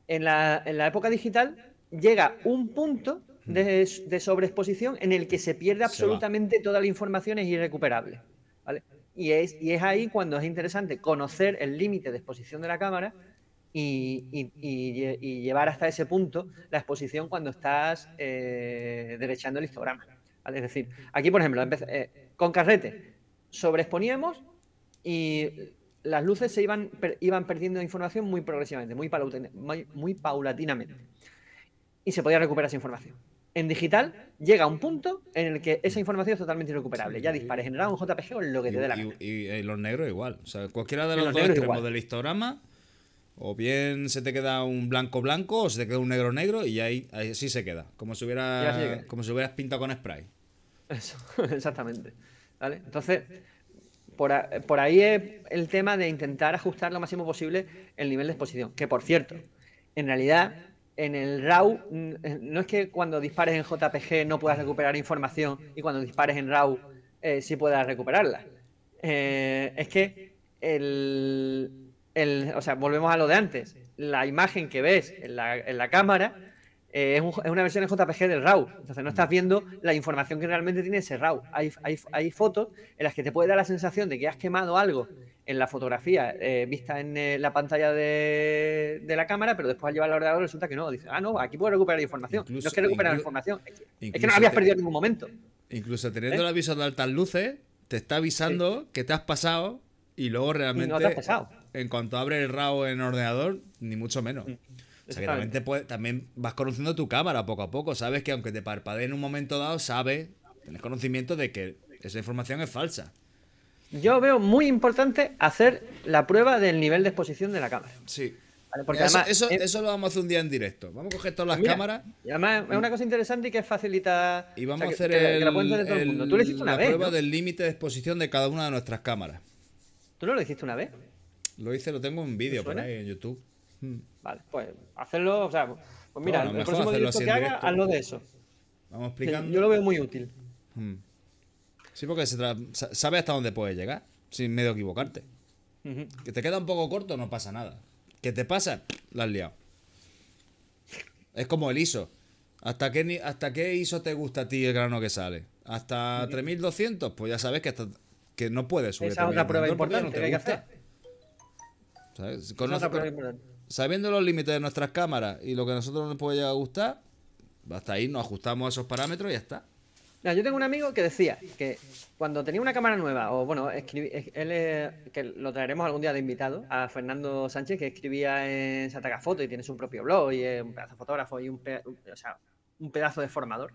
en la época digital llega un punto de, sobreexposición en el que se pierde absolutamente toda la información, es irrecuperable. Y, es, y es ahí cuando es interesante conocer el límite de exposición de la cámara y, llevar hasta ese punto la exposición cuando estás eh, derechando el histograma. Es decir, aquí, por ejemplo, eh, con carrete sobreexponíamos y las luces se iban, iban perdiendo información muy progresivamente, muy paulatinamente. Y se podía recuperar esa información en digital llega un punto en el que esa información es totalmente irrecuperable. Ya dispares, genera un JPG o lo que te dé la gana. Y, los negros igual. O sea, cualquiera de los, dos extremos del histograma, o bien se te queda un blanco blanco o se te queda un negro negro y ahí, sí se queda. Como si, hubiera, como si hubieras pintado con spray. Eso, exactamente. Entonces, por, por ahí es el tema de intentar ajustar lo máximo posible el nivel de exposición. Que por cierto, en realidad en el RAW, mm, no es que cuando dispares en JPG no puedas recuperar información y cuando dispares en RAW eh, sí puedas recuperarla. Eh, es que el, el, o sea, volvemos a lo de antes. La imagen que ves en la, en la cámara eh, es, una versión en JPG del RAW. Entonces no estás mm. viendo la información que realmente tiene ese RAW. Hay, fotos en las que te puede dar la sensación de que has quemado algo en la fotografía eh, vista en eh, la pantalla de, la cámara, pero después al llevarlo al ordenador resulta que no. Dice, ah, no, aquí puedo recuperar información. no es que recuperar información, es que, no la habías perdido en ningún momento. Incluso teniendo el aviso de altas luces, te está avisando que te has pasado y luego realmente. no te has pasado. En cuanto abre el RAW en ordenador, ni mucho menos. Mm. O sea que también, vas conociendo tu cámara poco a poco. Sabes que aunque te parpadee en un momento dado, sabes, tienes conocimiento de que esa información es falsa. Yo veo muy importante hacer la prueba del nivel de exposición de la cámara. Sí. eso, lo vamos a hacer un día en directo. Vamos a coger todas las cámaras. Y además es una cosa interesante y que facilita Y vamos a hacer la prueba del límite de exposición de cada una de nuestras cámaras. ¿Tú no lo hiciste una vez? Lo hice, lo tengo en vídeo por ahí en YouTube. Mm. Vale, pues hacerlo, o sea, pues mira, bueno, el próximo directo que haga, hazlo de eso. Vamos explicando. Yo lo veo muy útil. Mm. Sí, porque se sabes hasta dónde puedes llegar, sin medio equivocarte. Que te queda un poco corto, no pasa nada. Que te pasa, la has liado. Es como el ISO. ¿Hasta qué, ¿Hasta ISO te gusta a ti el grano que sale? ¿Hasta 3200? Pues ya sabes que, hasta, que no puedes subir. Esa es otra prueba importante no que hay que hacer. ¿Sabes? prueba importante sabiendo los límites de nuestras cámaras y lo que a nosotros nos puede llegar a gustar, basta ahí nos ajustamos a esos parámetros y ya está. yo tengo un amigo que decía que cuando tenía una cámara nueva, o bueno, él que lo traeremos algún día de invitado, a Fernando Sánchez, que escribía en Sataka Foto y tiene su propio blog y es un pedazo de fotógrafo y un, o sea, un pedazo de formador.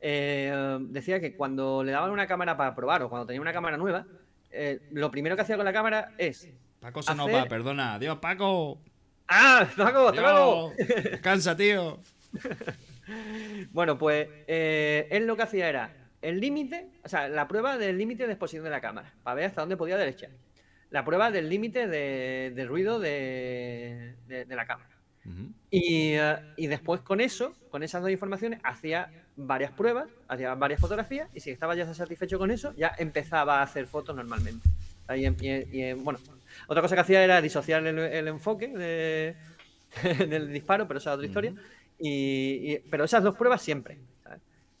Eh, decía que cuando le daban una cámara para probar o cuando tenía una cámara nueva, eh, lo primero que hacía con la cámara es. Paco nos perdona. Adiós, Paco. ¡Ah! ¡Taco! ¡Taco! ¡Cansa, tío! bueno, pues eh, él lo que hacía era el límite, o sea, la prueba del límite de exposición de la cámara, para ver hasta dónde podía derechar. La prueba del límite de, de, ruido de, de, la cámara. y, eh, y, después con eso, con esas dos informaciones, hacía varias pruebas, hacía varias fotografías y si estaba ya satisfecho con eso, ya empezaba a hacer fotos normalmente. Ahí, em, y, bueno, otra cosa que hacía era disociar el, enfoque de, del disparo, pero esa es otra historia. y, pero esas dos pruebas siempre.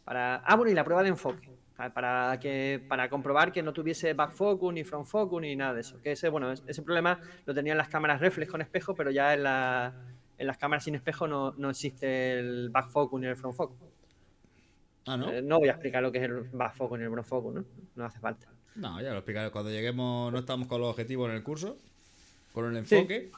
Para, ah, bueno, y la prueba de enfoque. Para, que, para comprobar que no tuviese back focus, ni front focus, ni nada de eso. Que ese, bueno, ese problema lo tenían las cámaras reflex con espejo, pero ya en, en las cámaras sin espejo no, no, existe el back focus ni el front focus. Ah, ¿no? Eh, no voy a explicar lo que es el back focus ni el front focus, ¿no? No hace falta. No, ya lo explicaré. Cuando lleguemos, no estamos con los objetivos en el curso, con el enfoque.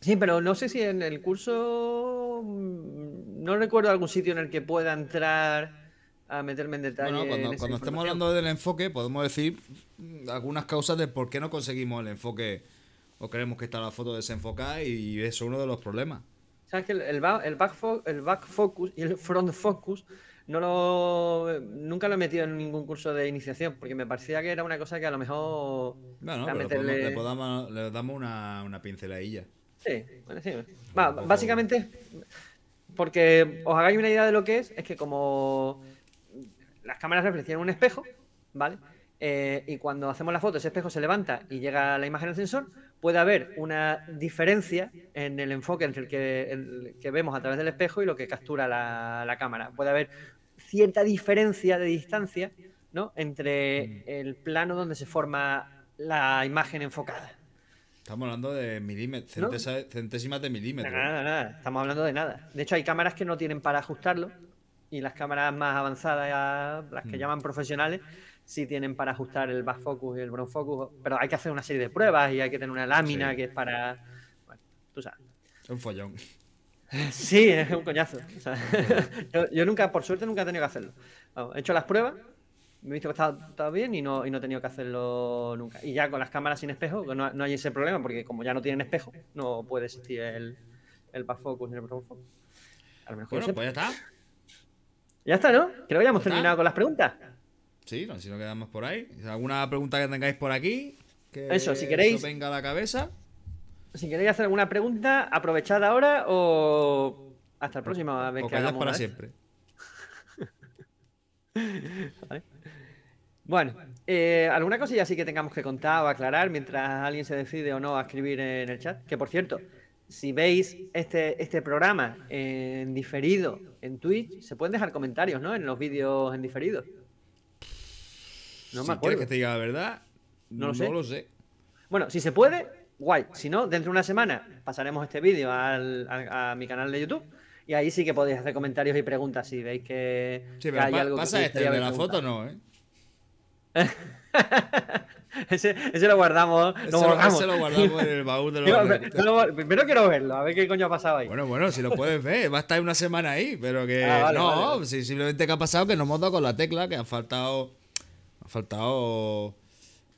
Sí. pero no sé si en el curso. Mm, no recuerdo algún sitio en el que pueda entrar a meterme en detalle. cuando, estemos hablando del enfoque, podemos decir mm, algunas causas de por qué no conseguimos el enfoque o queremos que está la foto desenfocada y eso es uno de los problemas. ¿Sabes que el, el back focus y el front focus no lo, nunca lo he metido en ningún curso de iniciación, porque me parecía que era una cosa que a lo mejor... le, damos una, una pinceladilla. Sí, bueno, sí. Pues básicamente, porque os hagáis una idea de lo que es, es que como las cámaras reflejan un espejo, ¿vale? Eh, y cuando hacemos la foto, ese espejo se levanta y llega la imagen al sensor, puede haber una diferencia en el enfoque entre el que, vemos a través del espejo y lo que captura la, cámara. Puede haber cierta diferencia de distancia entre mm. el plano donde se forma la imagen enfocada. Estamos hablando de milímetros, centésimas de milímetros. Nada, nada, estamos hablando de nada. De hecho, hay cámaras que no tienen para ajustarlo y las cámaras más avanzadas, las que mm. llaman profesionales, si tienen para ajustar el back focus y el brown focus, pero hay que hacer una serie de pruebas y hay que tener una lámina que es para. Bueno, tú sabes. Un follón. Sí, es un coñazo. yo, nunca, por suerte, nunca he tenido que hacerlo. he hecho las pruebas, me he visto que está bien y no, y no he tenido que hacerlo nunca. Y ya con las cámaras sin espejo, no, no hay ese problema, porque como ya no tienen espejo, no puede existir el, el back focus ni el brown focus. mejor bueno, pues ya está. Ya está, ¿no? Creo que ya hemos terminado con las preguntas. Sí, no, si no quedamos por ahí. ¿Alguna pregunta que tengáis por aquí? Que eso, si queréis. venga a la cabeza. Si queréis hacer alguna pregunta, aprovechad ahora o hasta la próxima para siempre. Bueno, alguna eh, ¿alguna cosilla sí que tengamos que contar o aclarar mientras alguien se decide o no a escribir en el chat? Que por cierto, si veis este, este programa en diferido en Twitch, se pueden dejar comentarios, ¿no? En los vídeos en diferido. No si me acuerdo. que te diga la verdad, no, lo, sé. lo, sé. Bueno, si se puede, guay. Si no, dentro de una semana pasaremos este vídeo a, mi canal de YouTube. Y ahí sí que podéis hacer comentarios y preguntas si veis que, sí, que hay algo pasa este de la foto no, ¿eh? ese, lo guardamos. Lo guardamos. Lo, guardamos en el baúl de los. primero quiero verlo, a ver qué coño ha pasado ahí. Bueno, bueno, si lo puedes ver, va a estar una semana ahí, pero que. Ah, no, simplemente que ha pasado que nos hemos dado con la tecla, que ha faltado faltado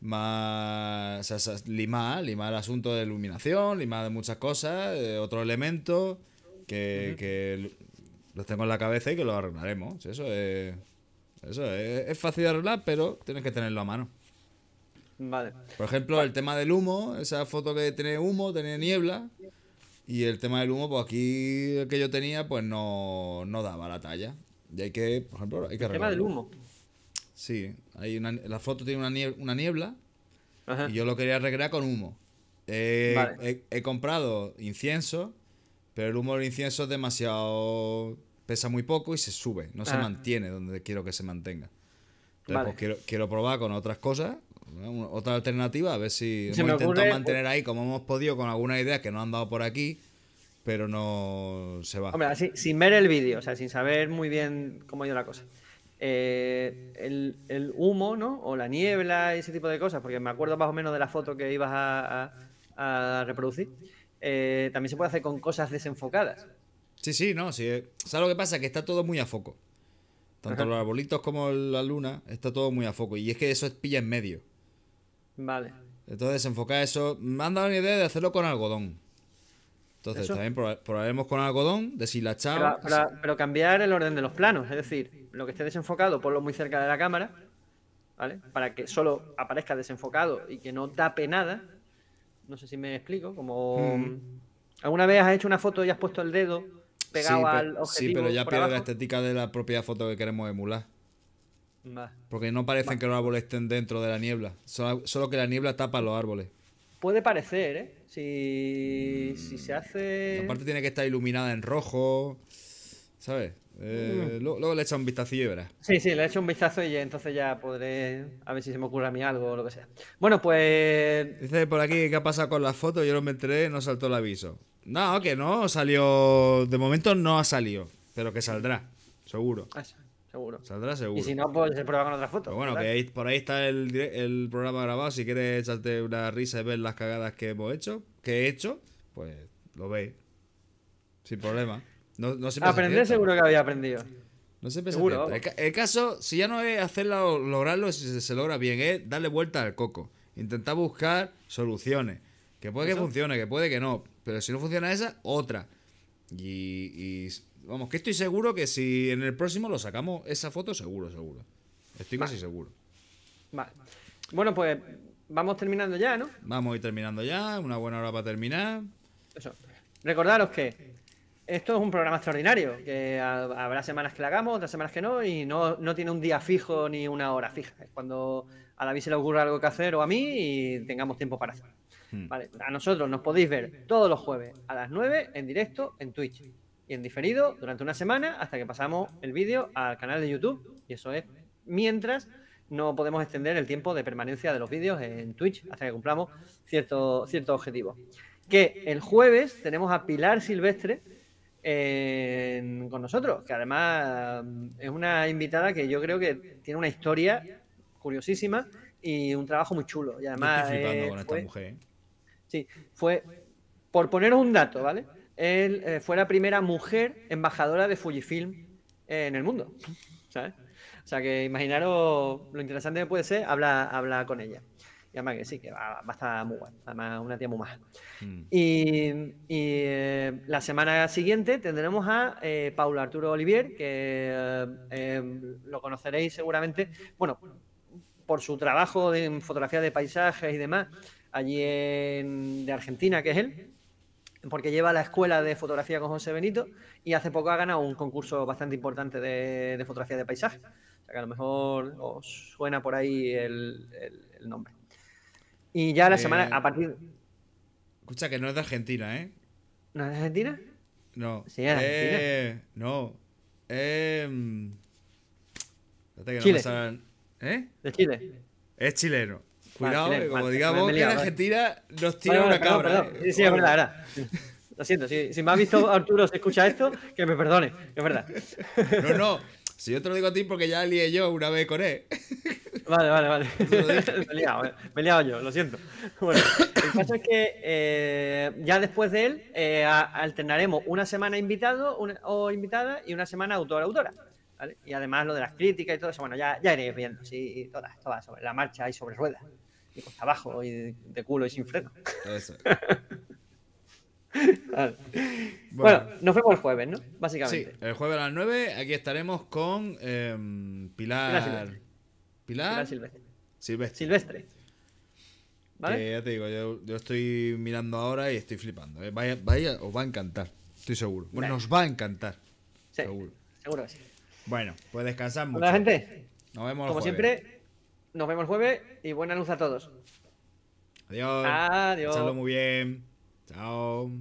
más limar, el asunto de iluminación, limar de muchas cosas, otros eh, otro elemento que, los tengo en la cabeza y que lo arreglaremos. Eso es, eso es, fácil de arreglar, pero tienes que tenerlo a mano. Vale. Por ejemplo, el tema del humo, esa foto que tiene humo, tenía niebla. Y el tema del humo, pues aquí el que yo tenía, pues no, no daba la talla. Y hay que, por ejemplo, hay que arreglar El tema del humo. Sí, hay una, la foto tiene una niebla, una niebla y yo lo quería recrear con humo. he, comprado incienso, pero el humo del incienso es demasiado. pesa muy poco y se sube, no se ah. mantiene donde quiero que se mantenga. Pues, quiero, quiero, probar con otras cosas, otra alternativa, a ver si se hemos mantener ahí como hemos podido con alguna idea que no han dado por aquí pero no se va. Hombre, así, sin ver el vídeo, o sea, sin saber muy bien cómo ha ido la cosa. Eh, el, humo, ¿no? O la niebla, y ese tipo de cosas, porque me acuerdo más o menos de la foto que ibas a, reproducir. Eh, también se puede hacer con cosas desenfocadas. Sí, sí, no, sí. Eh. ¿Sabes lo que pasa? Que está todo muy a foco. Tanto los arbolitos como la luna, está todo muy a foco. Y es que eso es pilla en medio. Vale. Entonces, desenfocar eso. Me han dado la idea de hacerlo con algodón. Entonces, también probaremos con algodón, deshilachado. Pero, pero, cambiar el orden de los planos, es decir, lo que esté desenfocado, ponlo muy cerca de la cámara, ¿vale? Para que solo aparezca desenfocado y que no tape nada. No sé si me explico, como. Mm. ¿Alguna vez has hecho una foto y has puesto el dedo pegado al objetivo? Sí, pero ya pierde la estética de la propia foto que queremos emular. Porque no parecen que los árboles estén dentro de la niebla, solo que la niebla tapa los árboles puede parecer, ¿eh? Si, se hace. Aparte, tiene que estar iluminada en rojo. ¿Sabes? Eh, mm. luego, le le echa un vistazo y verás. Sí, sí, le hecho un vistazo y entonces ya podré. A ver si se me ocurre a mí algo o lo que sea. Bueno, pues. Dice por aquí qué ha pasado con las fotos. Yo no me enteré, no saltó el aviso. No, que no, salió. De momento no ha salido, pero que saldrá, seguro. Ah, seguro. Saldrá seguro. Y si no, pues se prueba con otra foto. bueno, que por ahí está el, programa grabado. Si quieres echarte una risa y ver las cagadas que hemos hecho, que he hecho, pues lo veis. Sin problema. No, Aprender seguro que había aprendido. No seguro, el, caso, si ya no es hacerlo, lograrlo, si se, logra bien, es darle vuelta al coco. Intentar buscar soluciones. Que puede que funcione, que puede que no. Pero si no funciona esa, otra. y Vamos, que estoy seguro que si en el próximo lo sacamos, esa foto seguro, seguro. Estoy casi seguro. Vale. Bueno, pues vamos terminando ya, ¿no? Vamos a ir terminando ya, una buena hora para terminar. Eso. Recordaros que esto es un programa extraordinario, que habrá semanas que lo hagamos, otras semanas que no, y no, tiene un día fijo ni una hora fija. Es cuando a David se le ocurra algo que hacer o a mí y tengamos tiempo para hacerlo. Hmm. Vale, a nosotros nos podéis ver todos los jueves a las 9 en directo en Twitch y en diferido durante una semana hasta que pasamos el vídeo al canal de YouTube. Y eso es mientras no podemos extender el tiempo de permanencia de los vídeos en Twitch hasta que cumplamos cierto, cierto objetivo. Que el jueves tenemos a Pilar Silvestre con nosotros, que además mm, es una invitada que yo creo que tiene una historia curiosísima y un trabajo muy chulo. Y además. Eh, con esta mujer. ¿eh? Sí, fue. Por poneros un dato, ¿vale? él eh, fue la primera mujer embajadora de Fujifilm en el mundo. O sea que imaginaros lo interesante que puede ser hablar, con ella. Y además que sí, que va, a estar muy guay. Además, una tía muy maja. Mm. Y, eh, la semana siguiente tendremos a eh, Paulo Arturo Olivier, que lo conoceréis seguramente, bueno, por su trabajo en fotografía de paisajes y demás, allí de Argentina, que es él porque lleva la escuela de fotografía con José Benito y hace poco ha ganado un concurso bastante importante de, fotografía de paisaje. O sea que a lo mejor os suena por ahí el, nombre. Y ya la eh, semana, a partir. Escucha, que no es de Argentina, ¿eh? ¿No es de Argentina? No. Sí, es de Argentina. Eh, no. Em, que Chile. ¿Eh? De Chile. Es chileno. Cuidado, como digamos liado, que Argentina nos tira una cabra. Eh, sí, es verdad, verdad. Lo siento, si, si, me ha visto Arturo se escucha esto, que me perdone, es verdad. No, no, si yo te lo digo a ti porque ya lié yo una vez con él. Vale, vale, vale. me, he liado, eh. me he liado yo, lo siento. Bueno, el caso es que eh, ya después de él eh, alternaremos una semana invitado o invitada y una semana autora-autora. ¿vale? Y además lo de las críticas y todo eso, bueno, ya, ya iréis viendo, sí, todas, todas, sobre la marcha y sobre ruedas. Ah. Y abajo y de, culo y sin freno. Eso. Bueno, nos vemos el jueves, ¿no? Básicamente. Sí, el jueves a las 9 aquí estaremos con em, Pilar... Pilar. Silvestre. Silvestre. ¿Vale? ya te digo, yo, estoy mirando ahora y estoy flipando. ¿eh? Vaya, os va a encantar, estoy seguro. Bueno, nos va a encantar. seguro. Seguro que sí. Bueno, pues descansamos. Hola, gente. Nos vemos. Como el jueves. siempre, nos vemos jueves y buena luz a todos. Adiós. Adiós. muy bien. Chao.